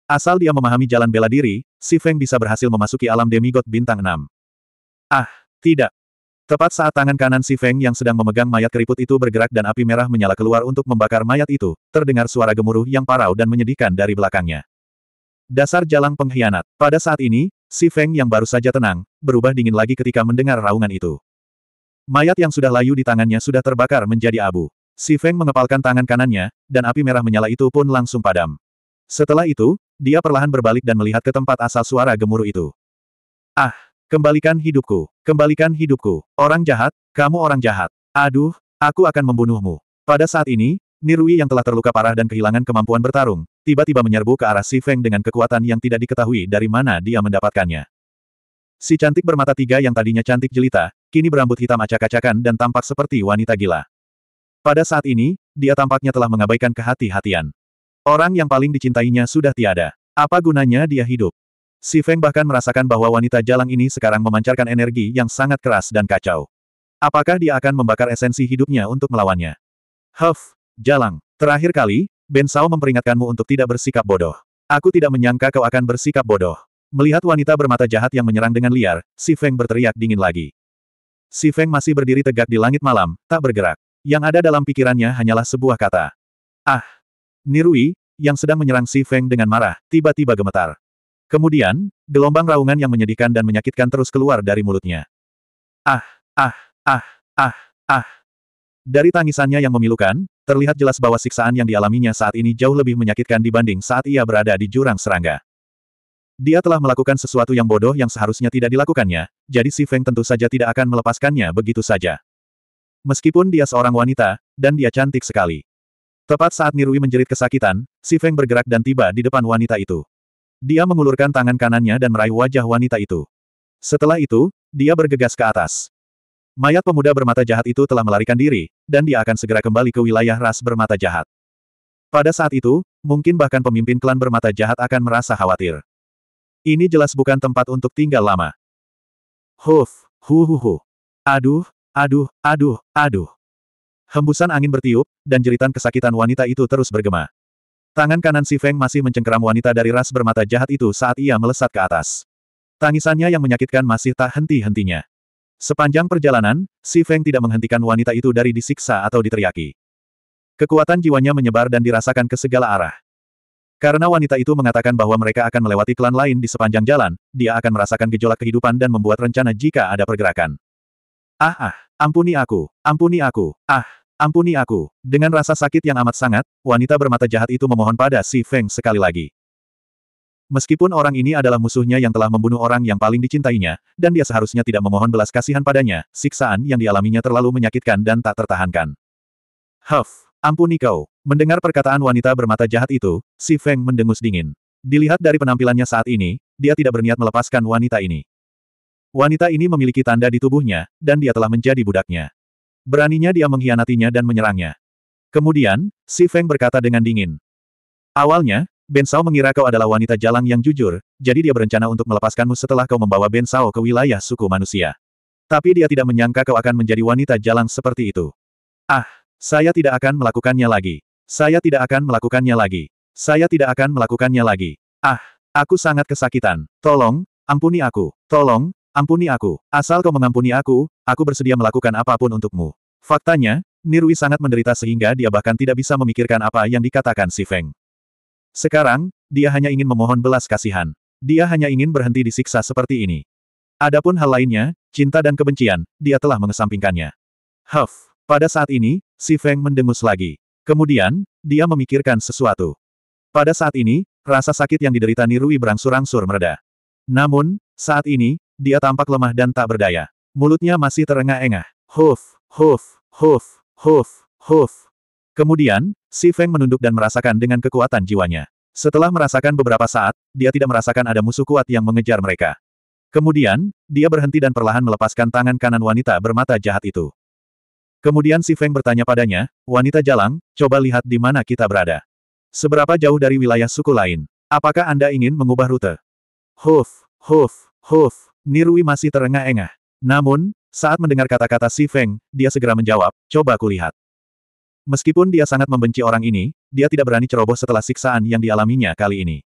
Asal dia memahami jalan bela diri, Si Feng bisa berhasil memasuki alam demigod bintang 6. Ah, tidak. Tepat saat tangan kanan Si Feng yang sedang memegang mayat keriput itu bergerak dan api merah menyala keluar untuk membakar mayat itu, terdengar suara gemuruh yang parau dan menyedihkan dari belakangnya. Dasar jalang pengkhianat. Pada saat ini, Si Feng yang baru saja tenang, berubah dingin lagi ketika mendengar raungan itu. Mayat yang sudah layu di tangannya sudah terbakar menjadi abu. Si Feng mengepalkan tangan kanannya, dan api merah menyala itu pun langsung padam. Setelah itu, dia perlahan berbalik dan melihat ke tempat asal suara gemuruh itu. Ah, kembalikan hidupku, kembalikan hidupku, orang jahat, kamu orang jahat. Aduh, aku akan membunuhmu. Pada saat ini, Nirui yang telah terluka parah dan kehilangan kemampuan bertarung, tiba-tiba menyerbu ke arah Si Feng dengan kekuatan yang tidak diketahui dari mana dia mendapatkannya. Si cantik bermata tiga yang tadinya cantik jelita, kini berambut hitam acak-acakan dan tampak seperti wanita gila. Pada saat ini, dia tampaknya telah mengabaikan kehati-hatian. Orang yang paling dicintainya sudah tiada. Apa gunanya dia hidup? Si Feng bahkan merasakan bahwa wanita jalang ini sekarang memancarkan energi yang sangat keras dan kacau. Apakah dia akan membakar esensi hidupnya untuk melawannya? Huff, jalang. Terakhir kali, Ben Sao memperingatkanmu untuk tidak bersikap bodoh. Aku tidak menyangka kau akan bersikap bodoh. Melihat wanita bermata jahat yang menyerang dengan liar, Si Feng berteriak dingin lagi. Si Feng masih berdiri tegak di langit malam, tak bergerak. Yang ada dalam pikirannya hanyalah sebuah kata. Ah! Nirui, yang sedang menyerang Si Feng dengan marah, tiba-tiba gemetar. Kemudian, gelombang raungan yang menyedihkan dan menyakitkan terus keluar dari mulutnya. Ah! Ah! Ah! Ah! Ah! Dari tangisannya yang memilukan, terlihat jelas bahwa siksaan yang dialaminya saat ini jauh lebih menyakitkan dibanding saat ia berada di jurang serangga. Dia telah melakukan sesuatu yang bodoh yang seharusnya tidak dilakukannya, jadi Si Feng tentu saja tidak akan melepaskannya begitu saja. Meskipun dia seorang wanita, dan dia cantik sekali. Tepat saat Nirui menjerit kesakitan, Si Feng bergerak dan tiba di depan wanita itu. Dia mengulurkan tangan kanannya dan meraih wajah wanita itu. Setelah itu, dia bergegas ke atas. Mayat pemuda bermata jahat itu telah melarikan diri, dan dia akan segera kembali ke wilayah ras bermata jahat. Pada saat itu, mungkin bahkan pemimpin klan bermata jahat akan merasa khawatir. Ini jelas bukan tempat untuk tinggal lama. Huf, hu hu hu. Aduh, aduh, aduh, aduh. Hembusan angin bertiup, dan jeritan kesakitan wanita itu terus bergema. Tangan kanan si Feng masih mencengkeram wanita dari ras bermata jahat itu saat ia melesat ke atas. Tangisannya yang menyakitkan masih tak henti-hentinya. Sepanjang perjalanan, si Feng tidak menghentikan wanita itu dari disiksa atau diteriaki. Kekuatan jiwanya menyebar dan dirasakan ke segala arah. Karena wanita itu mengatakan bahwa mereka akan melewati klan lain di sepanjang jalan, dia akan merasakan gejolak kehidupan dan membuat rencana jika ada pergerakan. Ah ah, ampuni aku, ampuni aku, ah, ampuni aku. Dengan rasa sakit yang amat sangat, wanita bermata jahat itu memohon pada Si Feng sekali lagi. Meskipun orang ini adalah musuhnya yang telah membunuh orang yang paling dicintainya, dan dia seharusnya tidak memohon belas kasihan padanya, siksaan yang dialaminya terlalu menyakitkan dan tak tertahankan. Huff, Ampuni kau. Mendengar perkataan wanita bermata jahat itu, si Feng mendengus dingin. Dilihat dari penampilannya saat ini, dia tidak berniat melepaskan wanita ini. Wanita ini memiliki tanda di tubuhnya, dan dia telah menjadi budaknya. Beraninya dia mengkhianatinya dan menyerangnya. Kemudian, si Feng berkata dengan dingin. Awalnya, Ben Sao mengira kau adalah wanita jalang yang jujur, jadi dia berencana untuk melepaskanmu setelah kau membawa Ben Sao ke wilayah suku manusia. Tapi dia tidak menyangka kau akan menjadi wanita jalang seperti itu. Ah! Saya tidak akan melakukannya lagi. Saya tidak akan melakukannya lagi. Saya tidak akan melakukannya lagi. Ah, aku sangat kesakitan. Tolong, ampuni aku. Tolong, ampuni aku. Asal kau mengampuni aku, aku bersedia melakukan apapun untukmu. Faktanya, Nirwi sangat menderita sehingga dia bahkan tidak bisa memikirkan apa yang dikatakan si Feng. Sekarang, dia hanya ingin memohon belas kasihan. Dia hanya ingin berhenti disiksa seperti ini. Adapun hal lainnya, cinta dan kebencian, dia telah mengesampingkannya. Huff, pada saat ini, Si Feng mendengus lagi. Kemudian, dia memikirkan sesuatu. Pada saat ini, rasa sakit yang diderita Nirui berangsur-angsur mereda. Namun, saat ini, dia tampak lemah dan tak berdaya. Mulutnya masih terengah-engah. Huf, huf, huf, huf, huf. Kemudian, Si Feng menunduk dan merasakan dengan kekuatan jiwanya. Setelah merasakan beberapa saat, dia tidak merasakan ada musuh kuat yang mengejar mereka. Kemudian, dia berhenti dan perlahan melepaskan tangan kanan wanita bermata jahat itu. Kemudian Si Feng bertanya padanya, wanita jalang, coba lihat di mana kita berada. Seberapa jauh dari wilayah suku lain? Apakah Anda ingin mengubah rute? Huf, huf, huf, Nirui masih terengah-engah. Namun, saat mendengar kata-kata Si Feng, dia segera menjawab, coba kulihat. Meskipun dia sangat membenci orang ini, dia tidak berani ceroboh setelah siksaan yang dialaminya kali ini.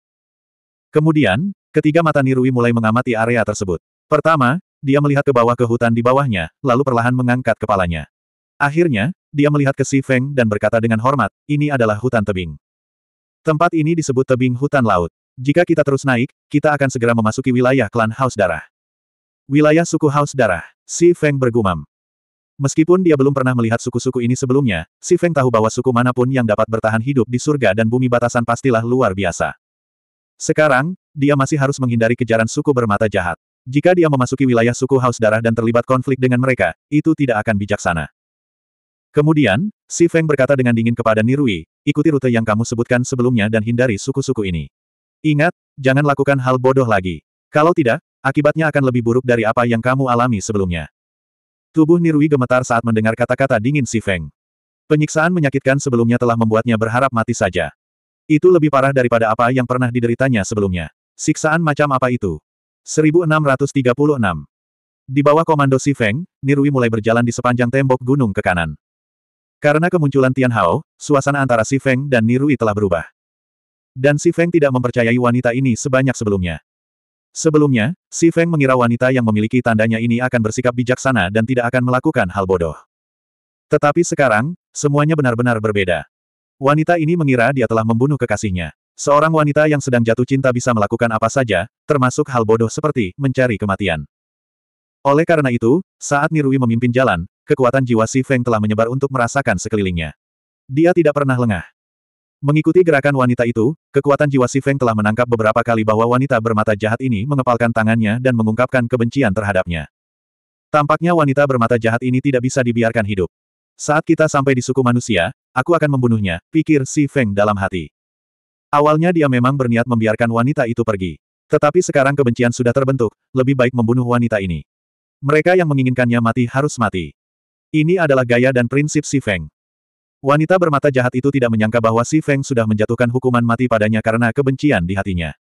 Kemudian, ketiga mata Nirui mulai mengamati area tersebut. Pertama, dia melihat ke bawah ke hutan di bawahnya, lalu perlahan mengangkat kepalanya. Akhirnya, dia melihat ke Si Feng dan berkata dengan hormat, ini adalah hutan tebing. Tempat ini disebut tebing hutan laut. Jika kita terus naik, kita akan segera memasuki wilayah klan Haus Darah. Wilayah suku Haus Darah, Si Feng bergumam. Meskipun dia belum pernah melihat suku-suku ini sebelumnya, Si Feng tahu bahwa suku manapun yang dapat bertahan hidup di surga dan bumi batasan pastilah luar biasa. Sekarang, dia masih harus menghindari kejaran suku bermata jahat. Jika dia memasuki wilayah suku Haus Darah dan terlibat konflik dengan mereka, itu tidak akan bijaksana. Kemudian, Si Feng berkata dengan dingin kepada Nirui, ikuti rute yang kamu sebutkan sebelumnya dan hindari suku-suku ini. Ingat, jangan lakukan hal bodoh lagi. Kalau tidak, akibatnya akan lebih buruk dari apa yang kamu alami sebelumnya. Tubuh Nirui gemetar saat mendengar kata-kata dingin Si Feng. Penyiksaan menyakitkan sebelumnya telah membuatnya berharap mati saja. Itu lebih parah daripada apa yang pernah dideritanya sebelumnya. Siksaan macam apa itu? 1636 Di bawah komando Si Feng, Nirui mulai berjalan di sepanjang tembok gunung ke kanan. Karena kemunculan Tian Hao, suasana antara Si Feng dan Nirui telah berubah. Dan Si Feng tidak mempercayai wanita ini sebanyak sebelumnya. Sebelumnya, Si Feng mengira wanita yang memiliki tandanya ini akan bersikap bijaksana dan tidak akan melakukan hal bodoh. Tetapi sekarang, semuanya benar-benar berbeda. Wanita ini mengira dia telah membunuh kekasihnya. Seorang wanita yang sedang jatuh cinta bisa melakukan apa saja, termasuk hal bodoh seperti mencari kematian. Oleh karena itu, saat Nirui memimpin jalan, kekuatan jiwa Si Feng telah menyebar untuk merasakan sekelilingnya. Dia tidak pernah lengah. Mengikuti gerakan wanita itu, kekuatan jiwa Si Feng telah menangkap beberapa kali bahwa wanita bermata jahat ini mengepalkan tangannya dan mengungkapkan kebencian terhadapnya. Tampaknya wanita bermata jahat ini tidak bisa dibiarkan hidup. Saat kita sampai di suku manusia, aku akan membunuhnya, pikir Si Feng dalam hati. Awalnya dia memang berniat membiarkan wanita itu pergi. Tetapi sekarang kebencian sudah terbentuk, lebih baik membunuh wanita ini. Mereka yang menginginkannya mati harus mati. Ini adalah gaya dan prinsip Si Feng. Wanita bermata jahat itu tidak menyangka bahwa Si Feng sudah menjatuhkan hukuman mati padanya karena kebencian di hatinya.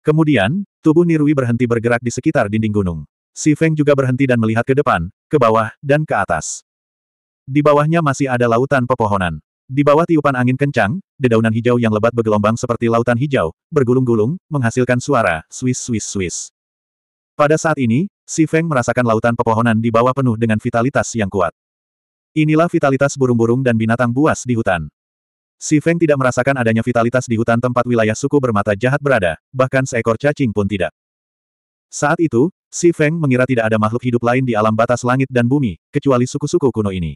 Kemudian, tubuh Nirui berhenti bergerak di sekitar dinding gunung. Si Feng juga berhenti dan melihat ke depan, ke bawah, dan ke atas. Di bawahnya masih ada lautan pepohonan. Di bawah tiupan angin kencang, dedaunan hijau yang lebat bergelombang seperti lautan hijau, bergulung-gulung, menghasilkan suara, swiss swiss swiss. Pada saat ini, Si Feng merasakan lautan pepohonan di bawah penuh dengan vitalitas yang kuat. Inilah vitalitas burung-burung dan binatang buas di hutan. Si Feng tidak merasakan adanya vitalitas di hutan tempat wilayah suku bermata jahat berada, bahkan seekor cacing pun tidak. Saat itu, Si Feng mengira tidak ada makhluk hidup lain di alam batas langit dan bumi, kecuali suku-suku kuno ini.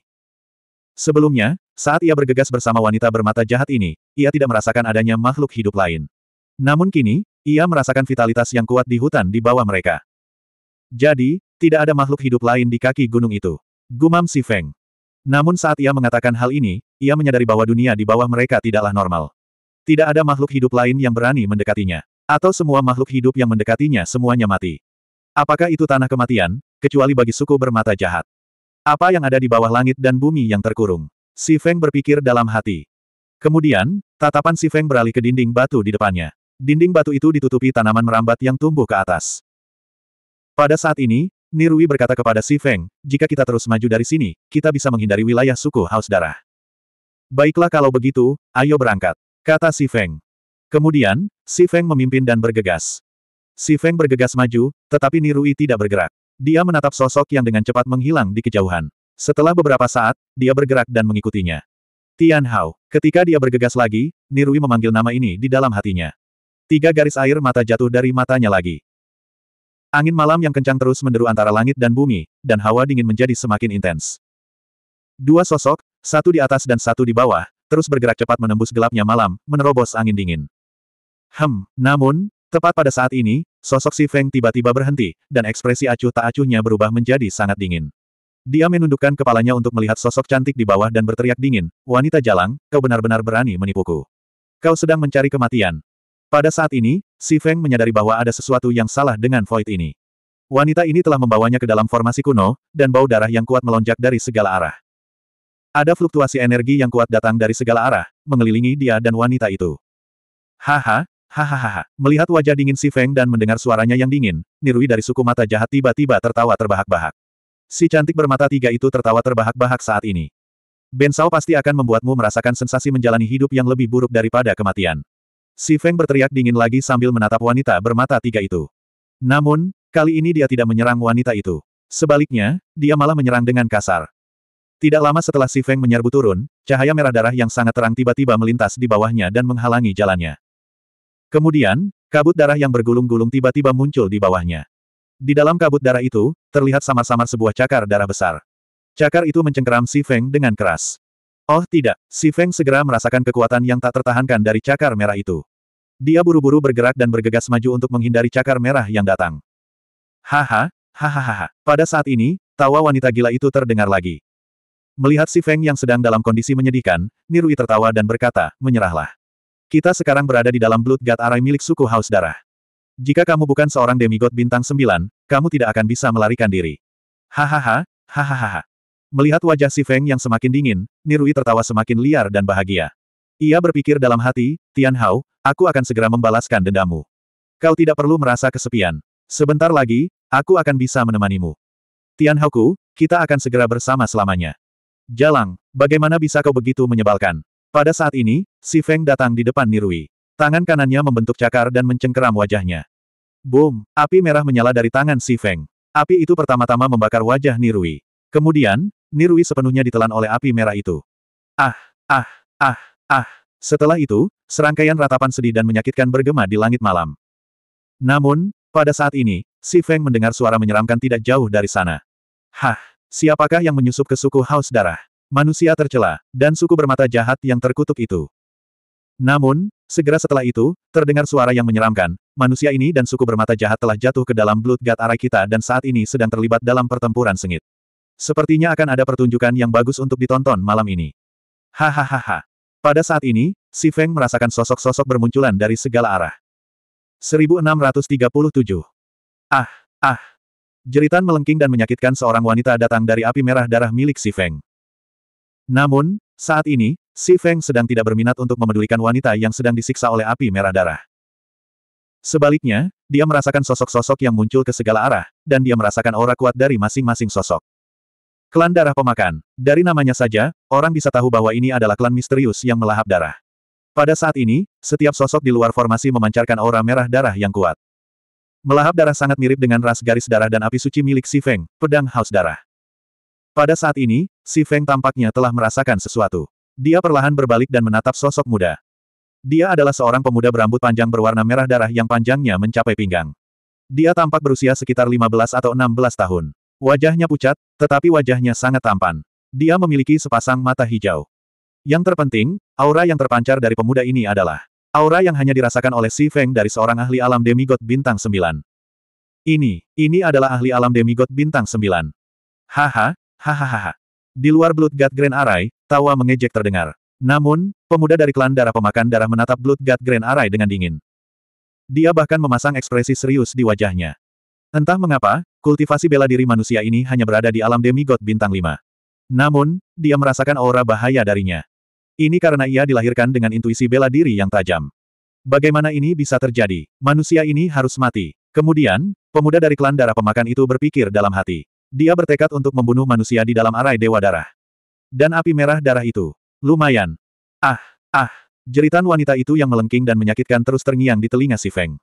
Sebelumnya, saat ia bergegas bersama wanita bermata jahat ini, ia tidak merasakan adanya makhluk hidup lain. Namun kini, ia merasakan vitalitas yang kuat di hutan di bawah mereka. Jadi, tidak ada makhluk hidup lain di kaki gunung itu. Gumam si Feng. Namun saat ia mengatakan hal ini, ia menyadari bahwa dunia di bawah mereka tidaklah normal. Tidak ada makhluk hidup lain yang berani mendekatinya. Atau semua makhluk hidup yang mendekatinya semuanya mati. Apakah itu tanah kematian, kecuali bagi suku bermata jahat? Apa yang ada di bawah langit dan bumi yang terkurung? Si Feng berpikir dalam hati. Kemudian, tatapan si Feng beralih ke dinding batu di depannya. Dinding batu itu ditutupi tanaman merambat yang tumbuh ke atas. Pada saat ini, Nirui berkata kepada Si Feng, jika kita terus maju dari sini, kita bisa menghindari wilayah suku Haus Darah. Baiklah kalau begitu, ayo berangkat, kata Si Feng. Kemudian, Si Feng memimpin dan bergegas. Si Feng bergegas maju, tetapi Nirui tidak bergerak. Dia menatap sosok yang dengan cepat menghilang di kejauhan. Setelah beberapa saat, dia bergerak dan mengikutinya. Tian Hao. Ketika dia bergegas lagi, Nirui memanggil nama ini di dalam hatinya. Tiga garis air mata jatuh dari matanya lagi. Angin malam yang kencang terus menderu antara langit dan bumi, dan hawa dingin menjadi semakin intens. Dua sosok, satu di atas dan satu di bawah, terus bergerak cepat menembus gelapnya malam, menerobos angin dingin. Hem, namun, tepat pada saat ini, sosok si Feng tiba-tiba berhenti, dan ekspresi acuh tak acuhnya berubah menjadi sangat dingin. Dia menundukkan kepalanya untuk melihat sosok cantik di bawah dan berteriak dingin, wanita jalang, kau benar-benar berani menipuku. Kau sedang mencari kematian, pada saat ini, Si Feng menyadari bahwa ada sesuatu yang salah dengan void ini. Wanita ini telah membawanya ke dalam formasi kuno, dan bau darah yang kuat melonjak dari segala arah. Ada fluktuasi energi yang kuat datang dari segala arah, mengelilingi dia dan wanita itu. Haha, hahaha. Melihat wajah dingin Si Feng dan mendengar suaranya yang dingin, Nirui dari suku mata jahat tiba-tiba tertawa terbahak-bahak. Si cantik bermata tiga itu tertawa terbahak-bahak saat ini. Bensau pasti akan membuatmu merasakan sensasi menjalani hidup yang lebih buruk daripada kematian. Si Feng berteriak dingin lagi sambil menatap wanita bermata tiga itu. Namun, kali ini dia tidak menyerang wanita itu. Sebaliknya, dia malah menyerang dengan kasar. Tidak lama setelah Si Feng menyerbu turun, cahaya merah darah yang sangat terang tiba-tiba melintas di bawahnya dan menghalangi jalannya. Kemudian, kabut darah yang bergulung-gulung tiba-tiba muncul di bawahnya. Di dalam kabut darah itu, terlihat samar-samar sebuah cakar darah besar. Cakar itu mencengkeram Si Feng dengan keras. Oh tidak, si Feng segera merasakan kekuatan yang tak tertahankan dari cakar merah itu. Dia buru-buru bergerak dan bergegas maju untuk menghindari cakar merah yang datang. Haha, hahaha. Pada saat ini, tawa wanita gila itu terdengar lagi. Melihat si Feng yang sedang dalam kondisi menyedihkan, Nirui tertawa dan berkata, menyerahlah. Kita sekarang berada di dalam Blood God Arai milik suku Haus Darah. Jika kamu bukan seorang demigod bintang sembilan, kamu tidak akan bisa melarikan diri. Hahaha, hahaha. Melihat wajah si Feng yang semakin dingin, Nirui tertawa semakin liar dan bahagia. Ia berpikir dalam hati, Tian Hao, aku akan segera membalaskan dendamu. Kau tidak perlu merasa kesepian. Sebentar lagi, aku akan bisa menemanimu. Tian Hao kita akan segera bersama selamanya. Jalang, bagaimana bisa kau begitu menyebalkan? Pada saat ini, si Feng datang di depan Nirui. Tangan kanannya membentuk cakar dan mencengkeram wajahnya. Boom, api merah menyala dari tangan si Feng. Api itu pertama-tama membakar wajah Nirui. Kemudian, Nirui sepenuhnya ditelan oleh api merah itu. Ah, ah, ah, ah. Setelah itu, serangkaian ratapan sedih dan menyakitkan bergema di langit malam. Namun, pada saat ini, Si Feng mendengar suara menyeramkan tidak jauh dari sana. Hah, siapakah yang menyusup ke suku Haus Darah? Manusia tercela, dan suku bermata jahat yang terkutuk itu. Namun, segera setelah itu, terdengar suara yang menyeramkan, manusia ini dan suku bermata jahat telah jatuh ke dalam blood god arah kita dan saat ini sedang terlibat dalam pertempuran sengit. Sepertinya akan ada pertunjukan yang bagus untuk ditonton malam ini. Hahaha. Pada saat ini, Si Feng merasakan sosok-sosok bermunculan dari segala arah. 1637. Ah, ah. Jeritan melengking dan menyakitkan seorang wanita datang dari api merah darah milik Si Feng. Namun, saat ini, Si Feng sedang tidak berminat untuk memedulikan wanita yang sedang disiksa oleh api merah darah. Sebaliknya, dia merasakan sosok-sosok yang muncul ke segala arah, dan dia merasakan aura kuat dari masing-masing sosok. Klan darah pemakan. Dari namanya saja, orang bisa tahu bahwa ini adalah klan misterius yang melahap darah. Pada saat ini, setiap sosok di luar formasi memancarkan aura merah darah yang kuat. Melahap darah sangat mirip dengan ras garis darah dan api suci milik Si Feng, pedang haus darah. Pada saat ini, Si Feng tampaknya telah merasakan sesuatu. Dia perlahan berbalik dan menatap sosok muda. Dia adalah seorang pemuda berambut panjang berwarna merah darah yang panjangnya mencapai pinggang. Dia tampak berusia sekitar 15 atau 16 tahun. Wajahnya pucat, tetapi wajahnya sangat tampan. Dia memiliki sepasang mata hijau. Yang terpenting, aura yang terpancar dari pemuda ini adalah aura yang hanya dirasakan oleh Si Feng dari seorang ahli alam demigod bintang sembilan. Ini, ini adalah ahli alam demigod bintang sembilan. Haha, hahaha. Di luar Blood God Grand Array, tawa mengejek terdengar. Namun, pemuda dari klan darah pemakan darah menatap Blood God Grand Array dengan dingin. Dia bahkan memasang ekspresi serius di wajahnya. Entah mengapa, Kultivasi bela diri manusia ini hanya berada di alam demigod bintang 5. Namun, dia merasakan aura bahaya darinya. Ini karena ia dilahirkan dengan intuisi bela diri yang tajam. Bagaimana ini bisa terjadi? Manusia ini harus mati. Kemudian, pemuda dari klan darah pemakan itu berpikir dalam hati. Dia bertekad untuk membunuh manusia di dalam arai dewa darah. Dan api merah darah itu. Lumayan. Ah, ah. Jeritan wanita itu yang melengking dan menyakitkan terus terngiang di telinga si Feng.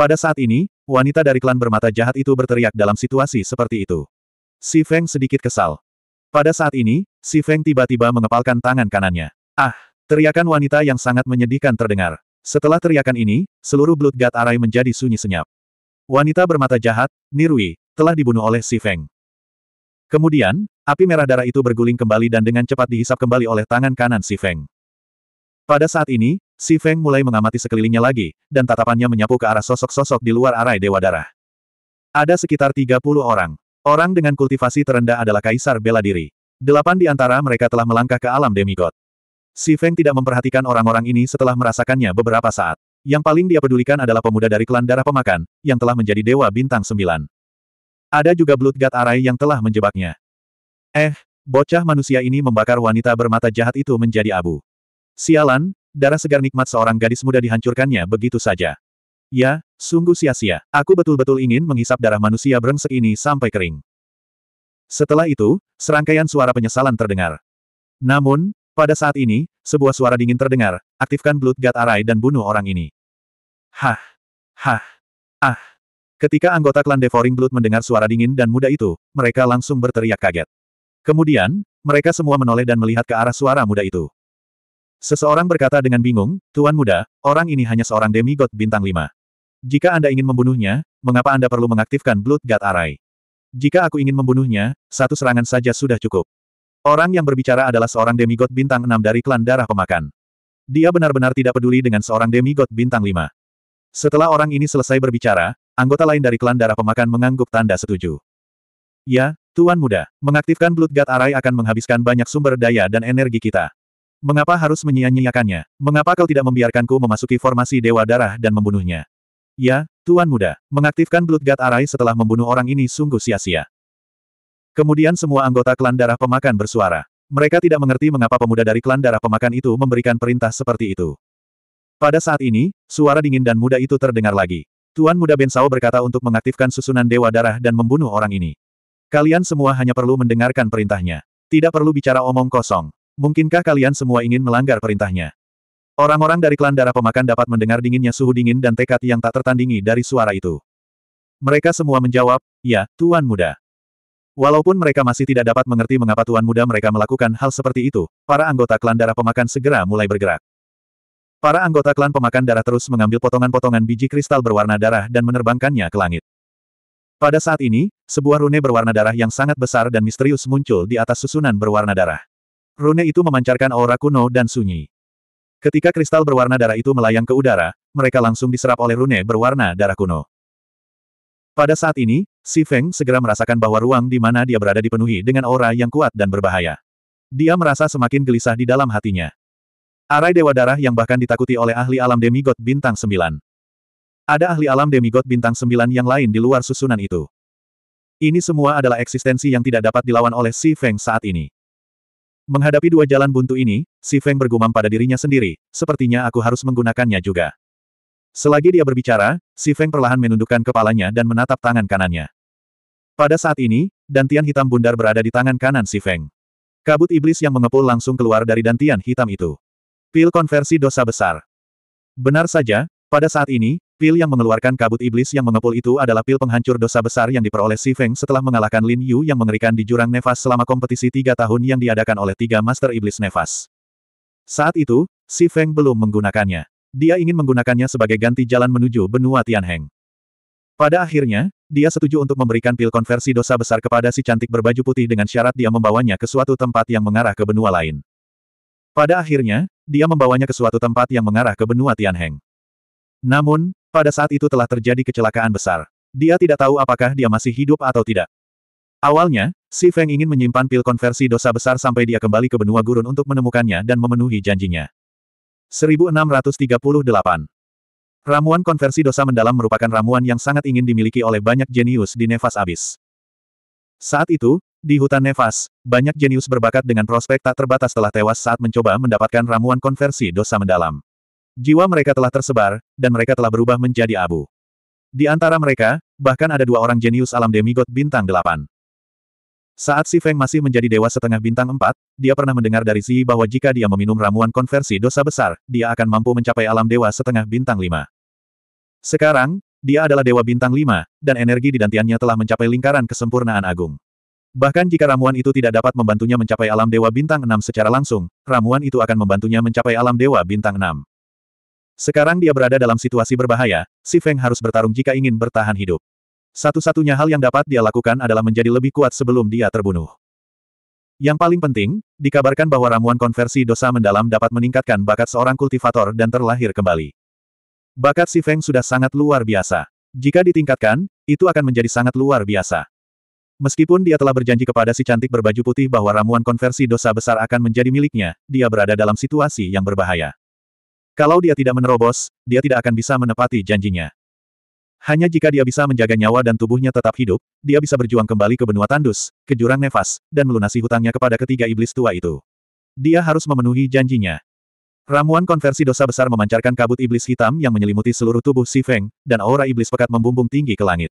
Pada saat ini, wanita dari klan bermata jahat itu berteriak dalam situasi seperti itu. Si Feng sedikit kesal. Pada saat ini, si Feng tiba-tiba mengepalkan tangan kanannya. Ah! Teriakan wanita yang sangat menyedihkan terdengar. Setelah teriakan ini, seluruh Blood God Arai menjadi sunyi senyap. Wanita bermata jahat, Nirui, telah dibunuh oleh si Feng. Kemudian, api merah darah itu berguling kembali dan dengan cepat dihisap kembali oleh tangan kanan si Feng. Pada saat ini, Si Feng mulai mengamati sekelilingnya lagi, dan tatapannya menyapu ke arah sosok-sosok di luar arai Dewa Darah. Ada sekitar 30 orang. Orang dengan kultivasi terendah adalah Kaisar Bela Diri. Delapan di antara mereka telah melangkah ke alam demigod. Si Feng tidak memperhatikan orang-orang ini setelah merasakannya beberapa saat. Yang paling dia pedulikan adalah pemuda dari klan darah pemakan, yang telah menjadi dewa bintang sembilan. Ada juga Blood God Arai yang telah menjebaknya. Eh, bocah manusia ini membakar wanita bermata jahat itu menjadi abu. Sialan, Darah segar nikmat seorang gadis muda dihancurkannya begitu saja. Ya, sungguh sia-sia. Aku betul-betul ingin menghisap darah manusia brengsek ini sampai kering. Setelah itu, serangkaian suara penyesalan terdengar. Namun, pada saat ini, sebuah suara dingin terdengar, aktifkan Blood God Array dan bunuh orang ini. Hah! Hah! Ah! Ketika anggota klan Devouring Blood mendengar suara dingin dan muda itu, mereka langsung berteriak kaget. Kemudian, mereka semua menoleh dan melihat ke arah suara muda itu. Seseorang berkata dengan bingung, Tuan Muda, orang ini hanya seorang demigod bintang lima. Jika Anda ingin membunuhnya, mengapa Anda perlu mengaktifkan Blood God Array? Jika aku ingin membunuhnya, satu serangan saja sudah cukup. Orang yang berbicara adalah seorang demigod bintang enam dari klan darah pemakan. Dia benar-benar tidak peduli dengan seorang demigod bintang lima. Setelah orang ini selesai berbicara, anggota lain dari klan darah pemakan mengangguk tanda setuju. Ya, Tuan Muda, mengaktifkan Blood God Array akan menghabiskan banyak sumber daya dan energi kita. Mengapa harus menyia-nyiakannya? Mengapa kau tidak membiarkanku memasuki formasi Dewa Darah dan membunuhnya? Ya, Tuan Muda, mengaktifkan Blood God Arai setelah membunuh orang ini sungguh sia-sia. Kemudian semua anggota klan darah pemakan bersuara. Mereka tidak mengerti mengapa pemuda dari klan darah pemakan itu memberikan perintah seperti itu. Pada saat ini, suara dingin dan muda itu terdengar lagi. Tuan Muda Bensao berkata untuk mengaktifkan susunan Dewa Darah dan membunuh orang ini. Kalian semua hanya perlu mendengarkan perintahnya. Tidak perlu bicara omong kosong. Mungkinkah kalian semua ingin melanggar perintahnya? Orang-orang dari klan darah pemakan dapat mendengar dinginnya suhu dingin dan tekad yang tak tertandingi dari suara itu. Mereka semua menjawab, ya, Tuan Muda. Walaupun mereka masih tidak dapat mengerti mengapa Tuan Muda mereka melakukan hal seperti itu, para anggota klan darah pemakan segera mulai bergerak. Para anggota klan pemakan darah terus mengambil potongan-potongan biji kristal berwarna darah dan menerbangkannya ke langit. Pada saat ini, sebuah rune berwarna darah yang sangat besar dan misterius muncul di atas susunan berwarna darah. Rune itu memancarkan aura kuno dan sunyi. Ketika kristal berwarna darah itu melayang ke udara, mereka langsung diserap oleh rune berwarna darah kuno. Pada saat ini, Si Feng segera merasakan bahwa ruang di mana dia berada dipenuhi dengan aura yang kuat dan berbahaya. Dia merasa semakin gelisah di dalam hatinya. Arai Dewa Darah yang bahkan ditakuti oleh ahli alam demigod bintang sembilan. Ada ahli alam demigod bintang sembilan yang lain di luar susunan itu. Ini semua adalah eksistensi yang tidak dapat dilawan oleh Si Feng saat ini. Menghadapi dua jalan buntu ini, Si Feng bergumam pada dirinya sendiri, sepertinya aku harus menggunakannya juga. Selagi dia berbicara, Si Feng perlahan menundukkan kepalanya dan menatap tangan kanannya. Pada saat ini, dantian hitam bundar berada di tangan kanan Si Feng. Kabut iblis yang mengepul langsung keluar dari dantian hitam itu. Pil konversi dosa besar. Benar saja, pada saat ini, Pil yang mengeluarkan kabut iblis yang mengepul itu adalah pil penghancur dosa besar yang diperoleh Si Feng setelah mengalahkan Lin Yu yang mengerikan di jurang nefas selama kompetisi tiga tahun yang diadakan oleh tiga master iblis nefas. Saat itu, Si Feng belum menggunakannya. Dia ingin menggunakannya sebagai ganti jalan menuju benua Tianheng. Pada akhirnya, dia setuju untuk memberikan pil konversi dosa besar kepada si cantik berbaju putih dengan syarat dia membawanya ke suatu tempat yang mengarah ke benua lain. Pada akhirnya, dia membawanya ke suatu tempat yang mengarah ke benua Tianheng. Namun, pada saat itu telah terjadi kecelakaan besar. Dia tidak tahu apakah dia masih hidup atau tidak. Awalnya, Si Feng ingin menyimpan pil konversi dosa besar sampai dia kembali ke benua gurun untuk menemukannya dan memenuhi janjinya. 1638 Ramuan konversi dosa mendalam merupakan ramuan yang sangat ingin dimiliki oleh banyak jenius di Nefas Abis. Saat itu, di hutan Nefas, banyak jenius berbakat dengan prospek tak terbatas telah tewas saat mencoba mendapatkan ramuan konversi dosa mendalam. Jiwa mereka telah tersebar, dan mereka telah berubah menjadi abu. Di antara mereka, bahkan ada dua orang jenius alam demigod bintang delapan. Saat Si Feng masih menjadi dewa setengah bintang empat, dia pernah mendengar dari si bahwa jika dia meminum ramuan konversi dosa besar, dia akan mampu mencapai alam dewa setengah bintang lima. Sekarang, dia adalah dewa bintang lima, dan energi di dantiannya telah mencapai lingkaran kesempurnaan agung. Bahkan jika ramuan itu tidak dapat membantunya mencapai alam dewa bintang enam secara langsung, ramuan itu akan membantunya mencapai alam dewa bintang enam. Sekarang dia berada dalam situasi berbahaya, si Feng harus bertarung jika ingin bertahan hidup. Satu-satunya hal yang dapat dia lakukan adalah menjadi lebih kuat sebelum dia terbunuh. Yang paling penting, dikabarkan bahwa ramuan konversi dosa mendalam dapat meningkatkan bakat seorang kultivator dan terlahir kembali. Bakat si Feng sudah sangat luar biasa. Jika ditingkatkan, itu akan menjadi sangat luar biasa. Meskipun dia telah berjanji kepada si cantik berbaju putih bahwa ramuan konversi dosa besar akan menjadi miliknya, dia berada dalam situasi yang berbahaya. Kalau dia tidak menerobos, dia tidak akan bisa menepati janjinya. Hanya jika dia bisa menjaga nyawa dan tubuhnya tetap hidup, dia bisa berjuang kembali ke benua tandus, ke jurang nefas, dan melunasi hutangnya kepada ketiga iblis tua itu. Dia harus memenuhi janjinya. Ramuan konversi dosa besar memancarkan kabut iblis hitam yang menyelimuti seluruh tubuh Si Feng, dan aura iblis pekat membumbung tinggi ke langit.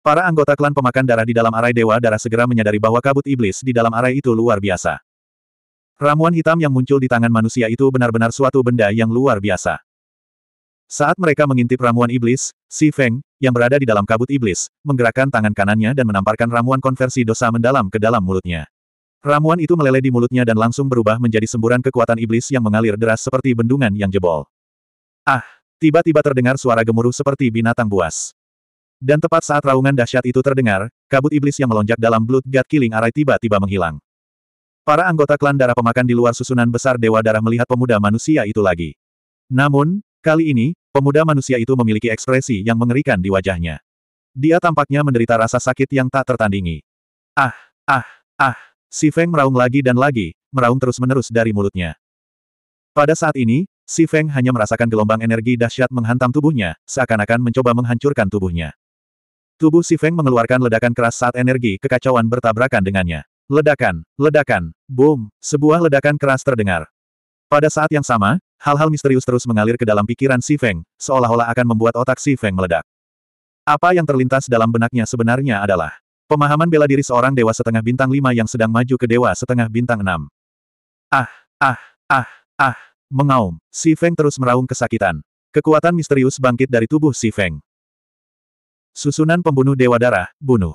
Para anggota klan pemakan darah di dalam arai dewa darah segera menyadari bahwa kabut iblis di dalam arai itu luar biasa. Ramuan hitam yang muncul di tangan manusia itu benar-benar suatu benda yang luar biasa. Saat mereka mengintip ramuan iblis, Si Feng, yang berada di dalam kabut iblis, menggerakkan tangan kanannya dan menamparkan ramuan konversi dosa mendalam ke dalam mulutnya. Ramuan itu meleleh di mulutnya dan langsung berubah menjadi semburan kekuatan iblis yang mengalir deras seperti bendungan yang jebol. Ah! Tiba-tiba terdengar suara gemuruh seperti binatang buas. Dan tepat saat raungan dahsyat itu terdengar, kabut iblis yang melonjak dalam Blood God Killing arai tiba-tiba menghilang. Para anggota klan darah pemakan di luar susunan besar Dewa Darah melihat pemuda manusia itu lagi. Namun, kali ini, pemuda manusia itu memiliki ekspresi yang mengerikan di wajahnya. Dia tampaknya menderita rasa sakit yang tak tertandingi. Ah, ah, ah, si Feng meraung lagi dan lagi, meraung terus-menerus dari mulutnya. Pada saat ini, si Feng hanya merasakan gelombang energi dahsyat menghantam tubuhnya, seakan-akan mencoba menghancurkan tubuhnya. Tubuh si Feng mengeluarkan ledakan keras saat energi kekacauan bertabrakan dengannya. Ledakan, ledakan, boom, sebuah ledakan keras terdengar. Pada saat yang sama, hal-hal misterius terus mengalir ke dalam pikiran Si Feng, seolah-olah akan membuat otak Si Feng meledak. Apa yang terlintas dalam benaknya sebenarnya adalah pemahaman bela diri seorang dewa setengah bintang lima yang sedang maju ke dewa setengah bintang enam. Ah, ah, ah, ah, mengaum, Si Feng terus meraung kesakitan. Kekuatan misterius bangkit dari tubuh Si Feng. Susunan pembunuh dewa darah, bunuh.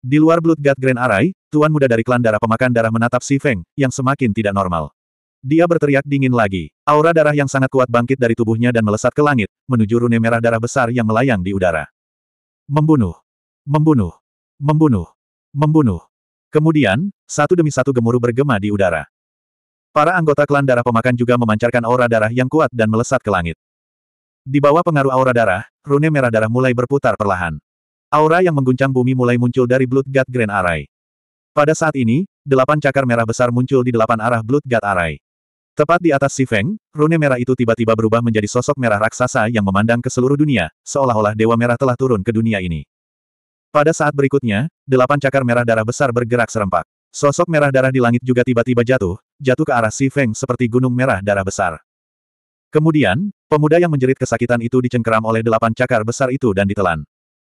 Di luar Blood God Grand Array, Tuan muda dari klan darah pemakan darah menatap Si Feng, yang semakin tidak normal. Dia berteriak dingin lagi. Aura darah yang sangat kuat bangkit dari tubuhnya dan melesat ke langit, menuju rune merah darah besar yang melayang di udara. Membunuh. Membunuh. Membunuh. Membunuh. Kemudian, satu demi satu gemuruh bergema di udara. Para anggota klan darah pemakan juga memancarkan aura darah yang kuat dan melesat ke langit. Di bawah pengaruh aura darah, rune merah darah mulai berputar perlahan. Aura yang mengguncang bumi mulai muncul dari Blood God Grand Array. Pada saat ini, delapan cakar merah besar muncul di delapan arah Blood God Array. Tepat di atas Sifeng, rune merah itu tiba-tiba berubah menjadi sosok merah raksasa yang memandang ke seluruh dunia, seolah-olah dewa merah telah turun ke dunia ini. Pada saat berikutnya, delapan cakar merah darah besar bergerak serempak. Sosok merah darah di langit juga tiba-tiba jatuh, jatuh ke arah Sifeng seperti gunung merah darah besar. Kemudian, pemuda yang menjerit kesakitan itu dicengkeram oleh delapan cakar besar itu dan ditelan.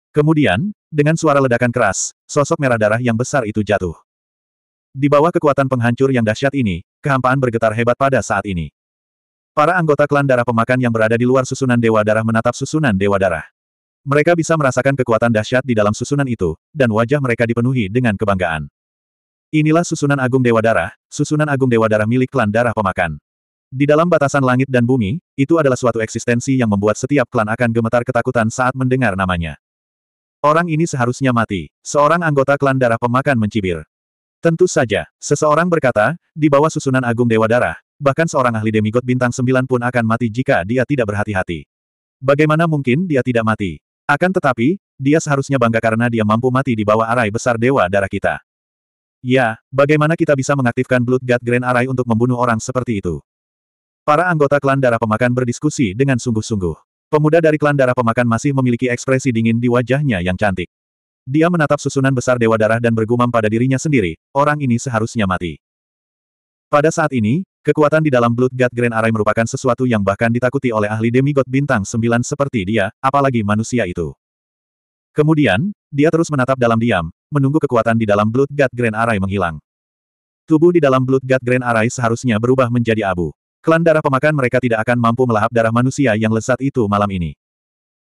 Kemudian, dengan suara ledakan keras, sosok merah darah yang besar itu jatuh. Di bawah kekuatan penghancur yang dahsyat ini, kehampaan bergetar hebat pada saat ini. Para anggota klan darah pemakan yang berada di luar susunan dewa darah menatap susunan dewa darah. Mereka bisa merasakan kekuatan dahsyat di dalam susunan itu, dan wajah mereka dipenuhi dengan kebanggaan. Inilah susunan agung Dewa Darah, susunan agung Dewa Darah milik klan Darah Pemakan. Di dalam batasan langit dan bumi, itu adalah suatu eksistensi yang membuat setiap klan akan gemetar ketakutan saat mendengar namanya. Orang ini seharusnya mati. Seorang anggota klan darah pemakan mencibir. Tentu saja, seseorang berkata, di bawah susunan agung Dewa Darah, bahkan seorang ahli demigod bintang sembilan pun akan mati jika dia tidak berhati-hati. Bagaimana mungkin dia tidak mati? Akan tetapi, dia seharusnya bangga karena dia mampu mati di bawah arai besar Dewa Darah kita. Ya, bagaimana kita bisa mengaktifkan Blood God Grand Arai untuk membunuh orang seperti itu? Para anggota klan darah pemakan berdiskusi dengan sungguh-sungguh. Pemuda dari klan darah pemakan masih memiliki ekspresi dingin di wajahnya yang cantik. Dia menatap susunan besar Dewa Darah dan bergumam pada dirinya sendiri, orang ini seharusnya mati. Pada saat ini, kekuatan di dalam Blood God Grand Array merupakan sesuatu yang bahkan ditakuti oleh ahli demigod bintang sembilan seperti dia, apalagi manusia itu. Kemudian, dia terus menatap dalam diam, menunggu kekuatan di dalam Blood God Grand Array menghilang. Tubuh di dalam Blood God Grand Array seharusnya berubah menjadi abu. Klan darah pemakan mereka tidak akan mampu melahap darah manusia yang lesat itu malam ini.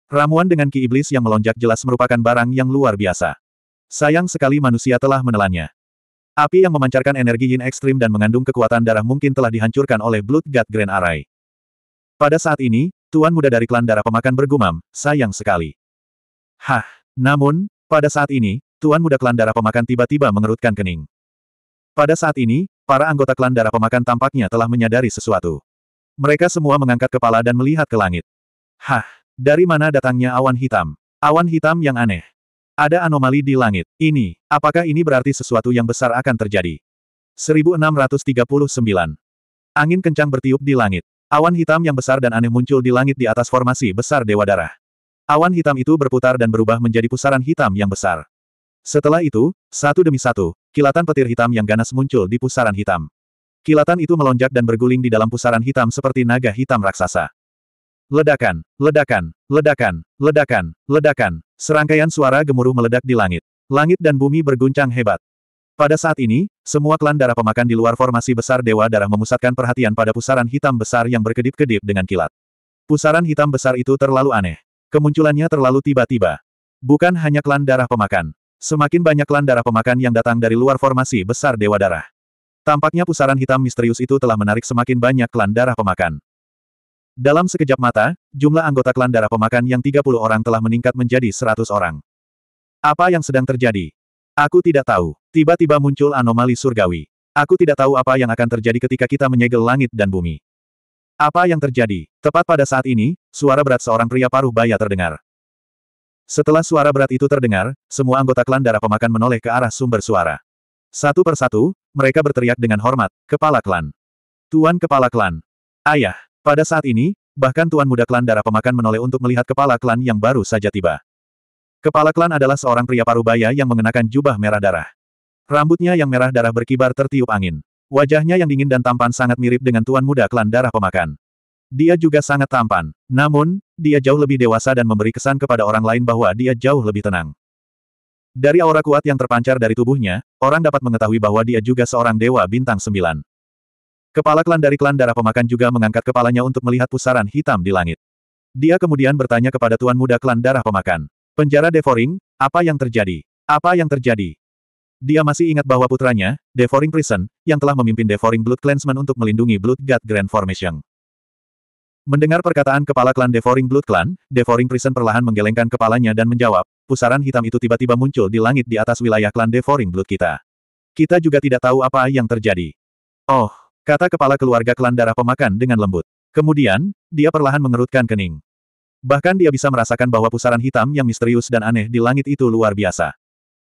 Ramuan dengan ki iblis yang melonjak jelas merupakan barang yang luar biasa. Sayang sekali manusia telah menelannya. Api yang memancarkan energi yin ekstrim dan mengandung kekuatan darah mungkin telah dihancurkan oleh Blood God Grand Array. Pada saat ini, Tuan muda dari klan darah pemakan bergumam, sayang sekali. Hah, namun, pada saat ini, Tuan muda klan darah pemakan tiba-tiba mengerutkan kening. Pada saat ini, Para anggota klan darah pemakan tampaknya telah menyadari sesuatu. Mereka semua mengangkat kepala dan melihat ke langit. Hah, dari mana datangnya awan hitam? Awan hitam yang aneh. Ada anomali di langit. Ini, apakah ini berarti sesuatu yang besar akan terjadi? 1639. Angin kencang bertiup di langit. Awan hitam yang besar dan aneh muncul di langit di atas formasi besar Dewa Darah. Awan hitam itu berputar dan berubah menjadi pusaran hitam yang besar. Setelah itu, satu demi satu, Kilatan petir hitam yang ganas muncul di pusaran hitam. Kilatan itu melonjak dan berguling di dalam pusaran hitam seperti naga hitam raksasa. Ledakan, ledakan, ledakan, ledakan, ledakan. Serangkaian suara gemuruh meledak di langit. Langit dan bumi berguncang hebat. Pada saat ini, semua klan darah pemakan di luar formasi besar Dewa Darah memusatkan perhatian pada pusaran hitam besar yang berkedip-kedip dengan kilat. Pusaran hitam besar itu terlalu aneh. Kemunculannya terlalu tiba-tiba. Bukan hanya klan darah pemakan. Semakin banyak klan darah pemakan yang datang dari luar formasi besar Dewa Darah. Tampaknya pusaran hitam misterius itu telah menarik semakin banyak klan darah pemakan. Dalam sekejap mata, jumlah anggota klan darah pemakan yang 30 orang telah meningkat menjadi 100 orang. Apa yang sedang terjadi? Aku tidak tahu. Tiba-tiba muncul anomali surgawi. Aku tidak tahu apa yang akan terjadi ketika kita menyegel langit dan bumi. Apa yang terjadi? Tepat pada saat ini, suara berat seorang pria paruh baya terdengar. Setelah suara berat itu terdengar, semua anggota klan darah pemakan menoleh ke arah sumber suara. Satu persatu, mereka berteriak dengan hormat, Kepala Klan. Tuan Kepala Klan. Ayah. Pada saat ini, bahkan Tuan Muda Klan darah pemakan menoleh untuk melihat Kepala Klan yang baru saja tiba. Kepala Klan adalah seorang pria parubaya yang mengenakan jubah merah darah. Rambutnya yang merah darah berkibar tertiup angin. Wajahnya yang dingin dan tampan sangat mirip dengan Tuan Muda Klan darah pemakan. Dia juga sangat tampan. Namun, dia jauh lebih dewasa dan memberi kesan kepada orang lain bahwa dia jauh lebih tenang. Dari aura kuat yang terpancar dari tubuhnya, orang dapat mengetahui bahwa dia juga seorang dewa bintang sembilan. Kepala klan dari klan darah pemakan juga mengangkat kepalanya untuk melihat pusaran hitam di langit. Dia kemudian bertanya kepada tuan muda klan darah pemakan. Penjara Devoring, apa yang terjadi? Apa yang terjadi? Dia masih ingat bahwa putranya, Devoring Prison, yang telah memimpin Devoring Blood Clansman untuk melindungi Blood God Grand Formation. Mendengar perkataan kepala klan Devouring Blood Clan, Devouring Prison perlahan menggelengkan kepalanya dan menjawab, pusaran hitam itu tiba-tiba muncul di langit di atas wilayah klan Devouring Blood kita. Kita juga tidak tahu apa yang terjadi. Oh, kata kepala keluarga klan darah pemakan dengan lembut. Kemudian, dia perlahan mengerutkan kening. Bahkan dia bisa merasakan bahwa pusaran hitam yang misterius dan aneh di langit itu luar biasa.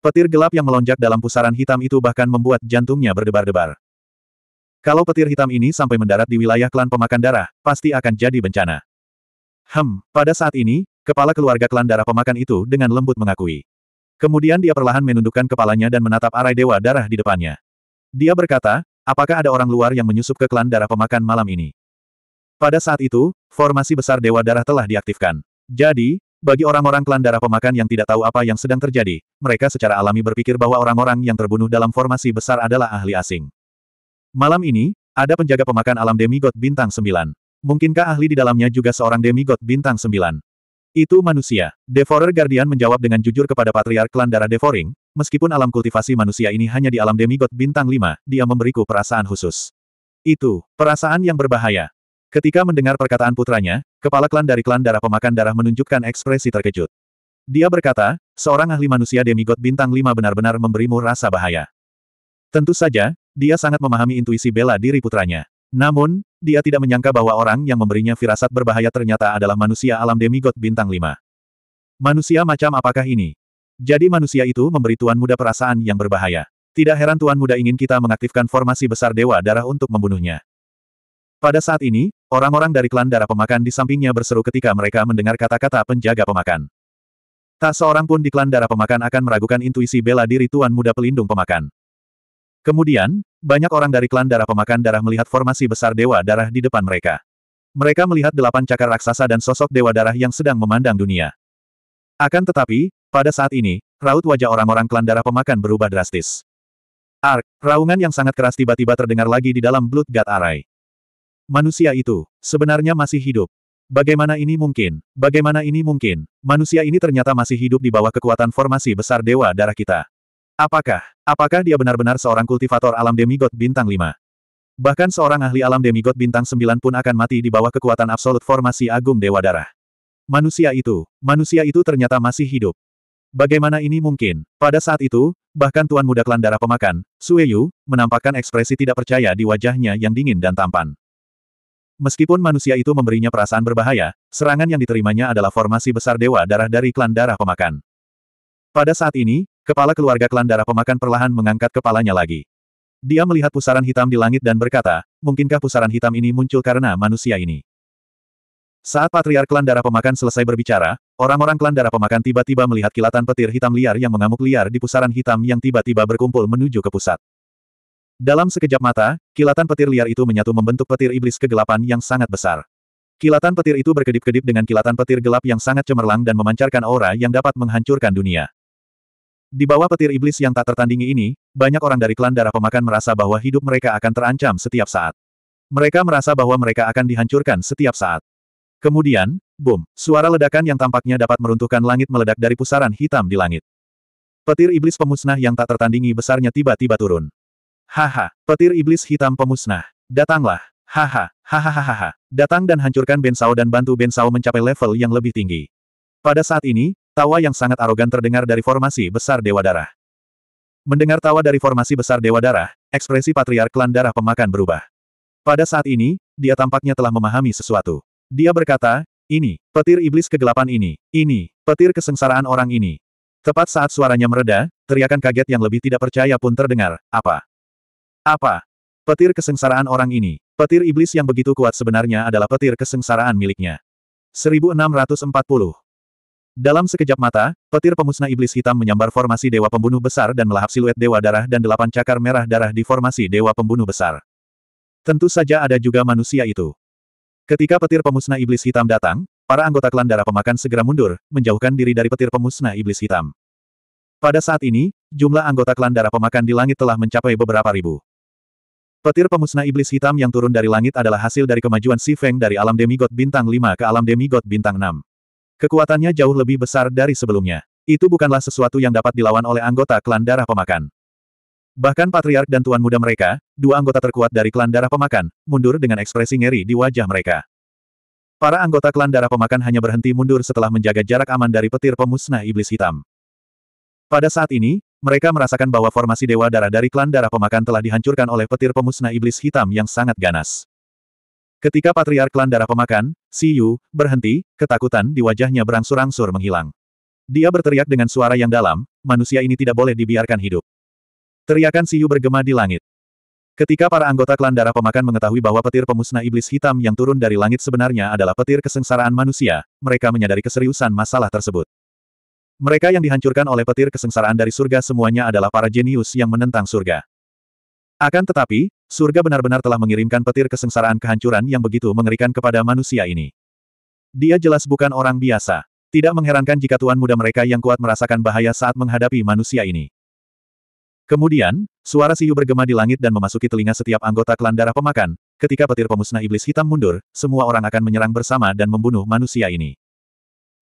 Petir gelap yang melonjak dalam pusaran hitam itu bahkan membuat jantungnya berdebar-debar. Kalau petir hitam ini sampai mendarat di wilayah klan pemakan darah, pasti akan jadi bencana. Hem, pada saat ini, kepala keluarga klan darah pemakan itu dengan lembut mengakui. Kemudian dia perlahan menundukkan kepalanya dan menatap arai dewa darah di depannya. Dia berkata, apakah ada orang luar yang menyusup ke klan darah pemakan malam ini? Pada saat itu, formasi besar dewa darah telah diaktifkan. Jadi, bagi orang-orang klan darah pemakan yang tidak tahu apa yang sedang terjadi, mereka secara alami berpikir bahwa orang-orang yang terbunuh dalam formasi besar adalah ahli asing. Malam ini, ada penjaga pemakan alam demigod bintang sembilan. Mungkinkah ahli di dalamnya juga seorang demigod bintang sembilan? Itu manusia. Devorer Guardian menjawab dengan jujur kepada Patriark Klan Darah Devoring, meskipun alam kultivasi manusia ini hanya di alam demigod bintang lima. dia memberiku perasaan khusus. Itu, perasaan yang berbahaya. Ketika mendengar perkataan putranya, kepala klan dari klan darah pemakan darah menunjukkan ekspresi terkejut. Dia berkata, seorang ahli manusia demigod bintang lima benar-benar memberimu rasa bahaya. Tentu saja, dia sangat memahami intuisi bela diri putranya. Namun, dia tidak menyangka bahwa orang yang memberinya firasat berbahaya ternyata adalah manusia alam demigod bintang 5. Manusia macam apakah ini? Jadi manusia itu memberi tuan muda perasaan yang berbahaya. Tidak heran tuan muda ingin kita mengaktifkan formasi besar Dewa Darah untuk membunuhnya. Pada saat ini, orang-orang dari klan darah pemakan di sampingnya berseru ketika mereka mendengar kata-kata penjaga pemakan. Tak seorang pun di klan darah pemakan akan meragukan intuisi bela diri Tuan Muda Pelindung Pemakan. Kemudian, banyak orang dari klan darah pemakan darah melihat formasi besar dewa darah di depan mereka. Mereka melihat delapan cakar raksasa dan sosok dewa darah yang sedang memandang dunia. Akan tetapi, pada saat ini, raut wajah orang-orang klan darah pemakan berubah drastis. Ark, raungan yang sangat keras tiba-tiba terdengar lagi di dalam Blood God Array. Manusia itu, sebenarnya masih hidup. Bagaimana ini mungkin? Bagaimana ini mungkin? Manusia ini ternyata masih hidup di bawah kekuatan formasi besar Dewa Darah kita. Apakah, apakah dia benar-benar seorang kultivator alam demigod bintang 5? Bahkan seorang ahli alam demigod bintang 9 pun akan mati di bawah kekuatan absolut formasi agung Dewa Darah. Manusia itu, manusia itu ternyata masih hidup. Bagaimana ini mungkin? Pada saat itu, bahkan Tuan Muda Klan Darah Pemakan, Sueyu, menampakkan ekspresi tidak percaya di wajahnya yang dingin dan tampan. Meskipun manusia itu memberinya perasaan berbahaya, serangan yang diterimanya adalah formasi besar Dewa Darah dari Klan Darah Pemakan. Pada saat ini, Kepala keluarga klan darah pemakan perlahan mengangkat kepalanya lagi. Dia melihat pusaran hitam di langit dan berkata, mungkinkah pusaran hitam ini muncul karena manusia ini? Saat patriark klan darah pemakan selesai berbicara, orang-orang klan darah pemakan tiba-tiba melihat kilatan petir hitam liar yang mengamuk liar di pusaran hitam yang tiba-tiba berkumpul menuju ke pusat. Dalam sekejap mata, kilatan petir liar itu menyatu membentuk petir iblis kegelapan yang sangat besar. Kilatan petir itu berkedip-kedip dengan kilatan petir gelap yang sangat cemerlang dan memancarkan aura yang dapat menghancurkan dunia. Di bawah petir iblis yang tak tertandingi ini, banyak orang dari klan darah pemakan merasa bahwa hidup mereka akan terancam setiap saat. Mereka merasa bahwa mereka akan dihancurkan setiap saat. Kemudian, boom, suara ledakan yang tampaknya dapat meruntuhkan langit meledak dari pusaran hitam di langit. Petir iblis pemusnah yang tak tertandingi besarnya tiba-tiba turun. Haha, petir iblis hitam pemusnah. Datanglah. Haha, hahaha. Datang dan hancurkan Bensao dan bantu Bensao mencapai level yang lebih tinggi. Pada saat ini, Tawa yang sangat arogan terdengar dari formasi besar Dewa Darah. Mendengar tawa dari formasi besar Dewa Darah, ekspresi Patriark Klan Darah Pemakan berubah. Pada saat ini, dia tampaknya telah memahami sesuatu. Dia berkata, ini, petir iblis kegelapan ini, ini, petir kesengsaraan orang ini. Tepat saat suaranya mereda, teriakan kaget yang lebih tidak percaya pun terdengar, apa? Apa? Petir kesengsaraan orang ini, petir iblis yang begitu kuat sebenarnya adalah petir kesengsaraan miliknya. 1640 dalam sekejap mata, petir pemusnah iblis hitam menyambar formasi Dewa Pembunuh Besar dan melahap siluet Dewa Darah dan delapan cakar merah darah di formasi Dewa Pembunuh Besar. Tentu saja ada juga manusia itu. Ketika petir pemusnah iblis hitam datang, para anggota klan darah pemakan segera mundur, menjauhkan diri dari petir pemusnah iblis hitam. Pada saat ini, jumlah anggota klan darah pemakan di langit telah mencapai beberapa ribu. Petir pemusnah iblis hitam yang turun dari langit adalah hasil dari kemajuan Si Feng dari alam demigod bintang 5 ke alam demigod bintang 6. Kekuatannya jauh lebih besar dari sebelumnya. Itu bukanlah sesuatu yang dapat dilawan oleh anggota klan darah pemakan. Bahkan patriark dan tuan muda mereka, dua anggota terkuat dari klan darah pemakan, mundur dengan ekspresi ngeri di wajah mereka. Para anggota klan darah pemakan hanya berhenti mundur setelah menjaga jarak aman dari petir pemusnah iblis hitam. Pada saat ini, mereka merasakan bahwa formasi dewa darah dari klan darah pemakan telah dihancurkan oleh petir pemusnah iblis hitam yang sangat ganas. Ketika Patriark Klan Darah Pemakan, Si Yu, berhenti, ketakutan di wajahnya berangsur-angsur menghilang. Dia berteriak dengan suara yang dalam, manusia ini tidak boleh dibiarkan hidup. Teriakan Si Yu bergema di langit. Ketika para anggota klan darah pemakan mengetahui bahwa petir pemusnah iblis hitam yang turun dari langit sebenarnya adalah petir kesengsaraan manusia, mereka menyadari keseriusan masalah tersebut. Mereka yang dihancurkan oleh petir kesengsaraan dari surga semuanya adalah para jenius yang menentang surga. Akan tetapi, surga benar-benar telah mengirimkan petir kesengsaraan kehancuran yang begitu mengerikan kepada manusia ini. Dia jelas bukan orang biasa. Tidak mengherankan jika tuan muda mereka yang kuat merasakan bahaya saat menghadapi manusia ini. Kemudian, suara siu bergema di langit dan memasuki telinga setiap anggota klan darah pemakan, ketika petir pemusnah iblis hitam mundur, semua orang akan menyerang bersama dan membunuh manusia ini.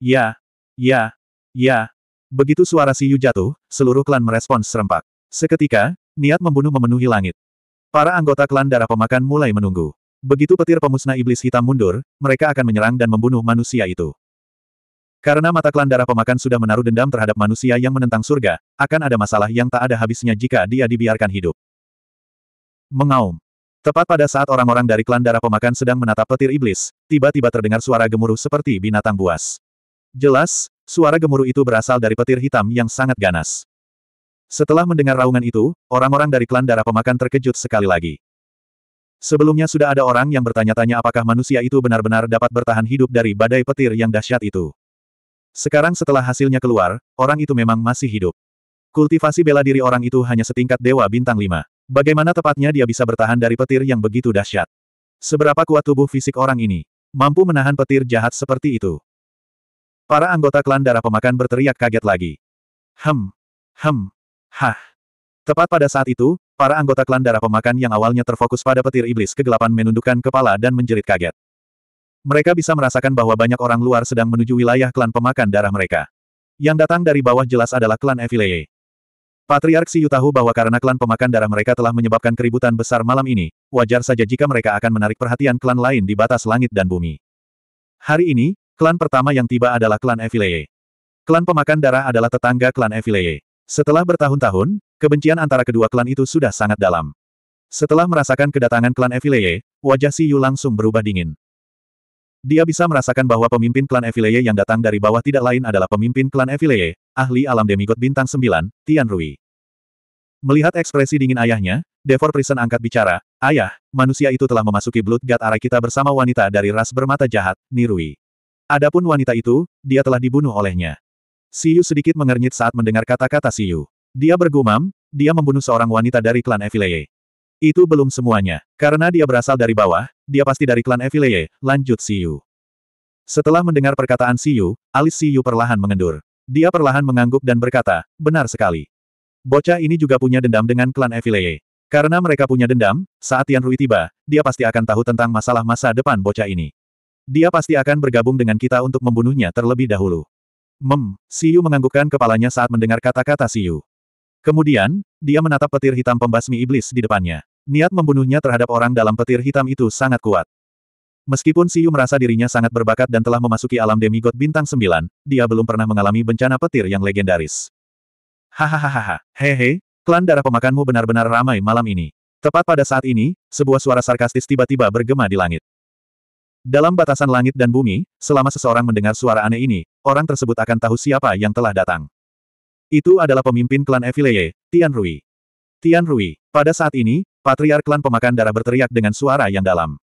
Ya, ya, ya. Begitu suara siu jatuh, seluruh klan merespons serempak. Seketika, niat membunuh memenuhi langit. Para anggota klan darah pemakan mulai menunggu. Begitu petir pemusnah iblis hitam mundur, mereka akan menyerang dan membunuh manusia itu. Karena mata klan darah pemakan sudah menaruh dendam terhadap manusia yang menentang surga, akan ada masalah yang tak ada habisnya jika dia dibiarkan hidup. Mengaum. Tepat pada saat orang-orang dari klan darah pemakan sedang menatap petir iblis, tiba-tiba terdengar suara gemuruh seperti binatang buas. Jelas, suara gemuruh itu berasal dari petir hitam yang sangat ganas. Setelah mendengar raungan itu, orang-orang dari klan darah pemakan terkejut sekali lagi. Sebelumnya sudah ada orang yang bertanya-tanya apakah manusia itu benar-benar dapat bertahan hidup dari badai petir yang dahsyat itu. Sekarang setelah hasilnya keluar, orang itu memang masih hidup. Kultivasi bela diri orang itu hanya setingkat dewa bintang Lima. Bagaimana tepatnya dia bisa bertahan dari petir yang begitu dahsyat? Seberapa kuat tubuh fisik orang ini? Mampu menahan petir jahat seperti itu? Para anggota klan darah pemakan berteriak kaget lagi. Hem, hem, Hah. Tepat pada saat itu, para anggota klan darah pemakan yang awalnya terfokus pada petir iblis kegelapan menundukkan kepala dan menjerit kaget. Mereka bisa merasakan bahwa banyak orang luar sedang menuju wilayah klan pemakan darah mereka. Yang datang dari bawah jelas adalah klan Evilee. Patriark Siu tahu bahwa karena klan pemakan darah mereka telah menyebabkan keributan besar malam ini, wajar saja jika mereka akan menarik perhatian klan lain di batas langit dan bumi. Hari ini, klan pertama yang tiba adalah klan Evilee. Klan pemakan darah adalah tetangga klan Evilee. Setelah bertahun-tahun, kebencian antara kedua klan itu sudah sangat dalam. Setelah merasakan kedatangan klan Evileye, wajah Si Yu langsung berubah dingin. Dia bisa merasakan bahwa pemimpin klan Evileye yang datang dari bawah tidak lain adalah pemimpin klan Evileye, ahli alam demigod bintang 9, Tian Rui. Melihat ekspresi dingin ayahnya, Devor Prison angkat bicara, Ayah, manusia itu telah memasuki Blood God arah kita bersama wanita dari ras bermata jahat, Nirui. Adapun wanita itu, dia telah dibunuh olehnya. Siyu sedikit mengernyit saat mendengar kata-kata Siyu. Dia bergumam, dia membunuh seorang wanita dari klan Evileye. Itu belum semuanya. Karena dia berasal dari bawah, dia pasti dari klan Evileye, lanjut Siyu. Setelah mendengar perkataan Siyu, alis Siyu perlahan mengendur. Dia perlahan mengangguk dan berkata, benar sekali. Bocah ini juga punya dendam dengan klan Evileye. Karena mereka punya dendam, saat Tian Rui tiba, dia pasti akan tahu tentang masalah masa depan bocah ini. Dia pasti akan bergabung dengan kita untuk membunuhnya terlebih dahulu. Mem, Siu menganggukkan kepalanya saat mendengar kata-kata Siu. Kemudian, dia menatap petir hitam pembasmi iblis di depannya. Niat membunuhnya terhadap orang dalam petir hitam itu sangat kuat. Meskipun Siu merasa dirinya sangat berbakat dan telah memasuki alam demigod bintang sembilan, dia belum pernah mengalami bencana petir yang legendaris. Hahaha, hehe, klan darah pemakanmu benar-benar ramai malam ini. Tepat pada saat ini, sebuah suara sarkastis tiba-tiba bergema di langit. Dalam batasan langit dan bumi, selama seseorang mendengar suara aneh ini, orang tersebut akan tahu siapa yang telah datang. Itu adalah pemimpin klan Evileye, Tian Rui. Tian Rui, pada saat ini, patriark klan pemakan darah berteriak dengan suara yang dalam.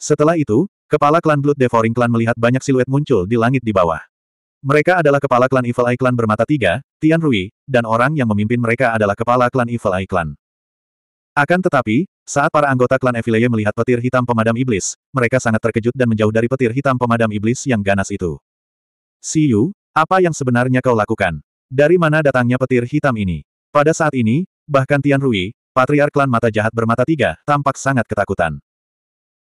Setelah itu, kepala klan Blood Devouring klan melihat banyak siluet muncul di langit di bawah. Mereka adalah kepala klan Evil Eye klan bermata tiga, Tian Rui, dan orang yang memimpin mereka adalah kepala klan Evil Eye klan. Akan tetapi, saat para anggota klan Evileye melihat petir hitam pemadam iblis, mereka sangat terkejut dan menjauh dari petir hitam pemadam iblis yang ganas itu. Siyu, apa yang sebenarnya kau lakukan? Dari mana datangnya petir hitam ini? Pada saat ini, bahkan Tian Rui, patriark klan mata jahat bermata tiga, tampak sangat ketakutan.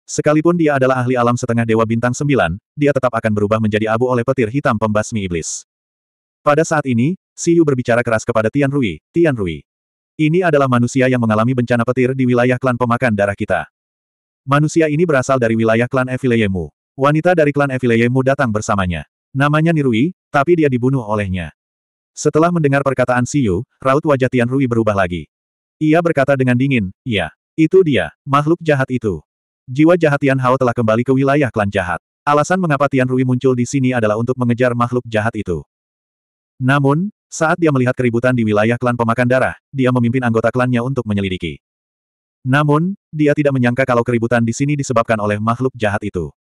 Sekalipun dia adalah ahli alam setengah dewa bintang sembilan, dia tetap akan berubah menjadi abu oleh petir hitam pembasmi iblis. Pada saat ini, Siyu berbicara keras kepada Tian Rui, Tian Rui, ini adalah manusia yang mengalami bencana petir di wilayah klan pemakan darah kita. Manusia ini berasal dari wilayah klan Evileyemu. Wanita dari klan Evileyemu datang bersamanya. Namanya Nirui, tapi dia dibunuh olehnya. Setelah mendengar perkataan Siu, raut wajah Tian Rui berubah lagi. Ia berkata dengan dingin, "Ya, itu dia, makhluk jahat itu. Jiwa jahat Tian Hao telah kembali ke wilayah klan jahat. Alasan mengapa Tian Rui muncul di sini adalah untuk mengejar makhluk jahat itu. Namun, saat dia melihat keributan di wilayah klan pemakan darah, dia memimpin anggota klannya untuk menyelidiki. Namun, dia tidak menyangka kalau keributan di sini disebabkan oleh makhluk jahat itu.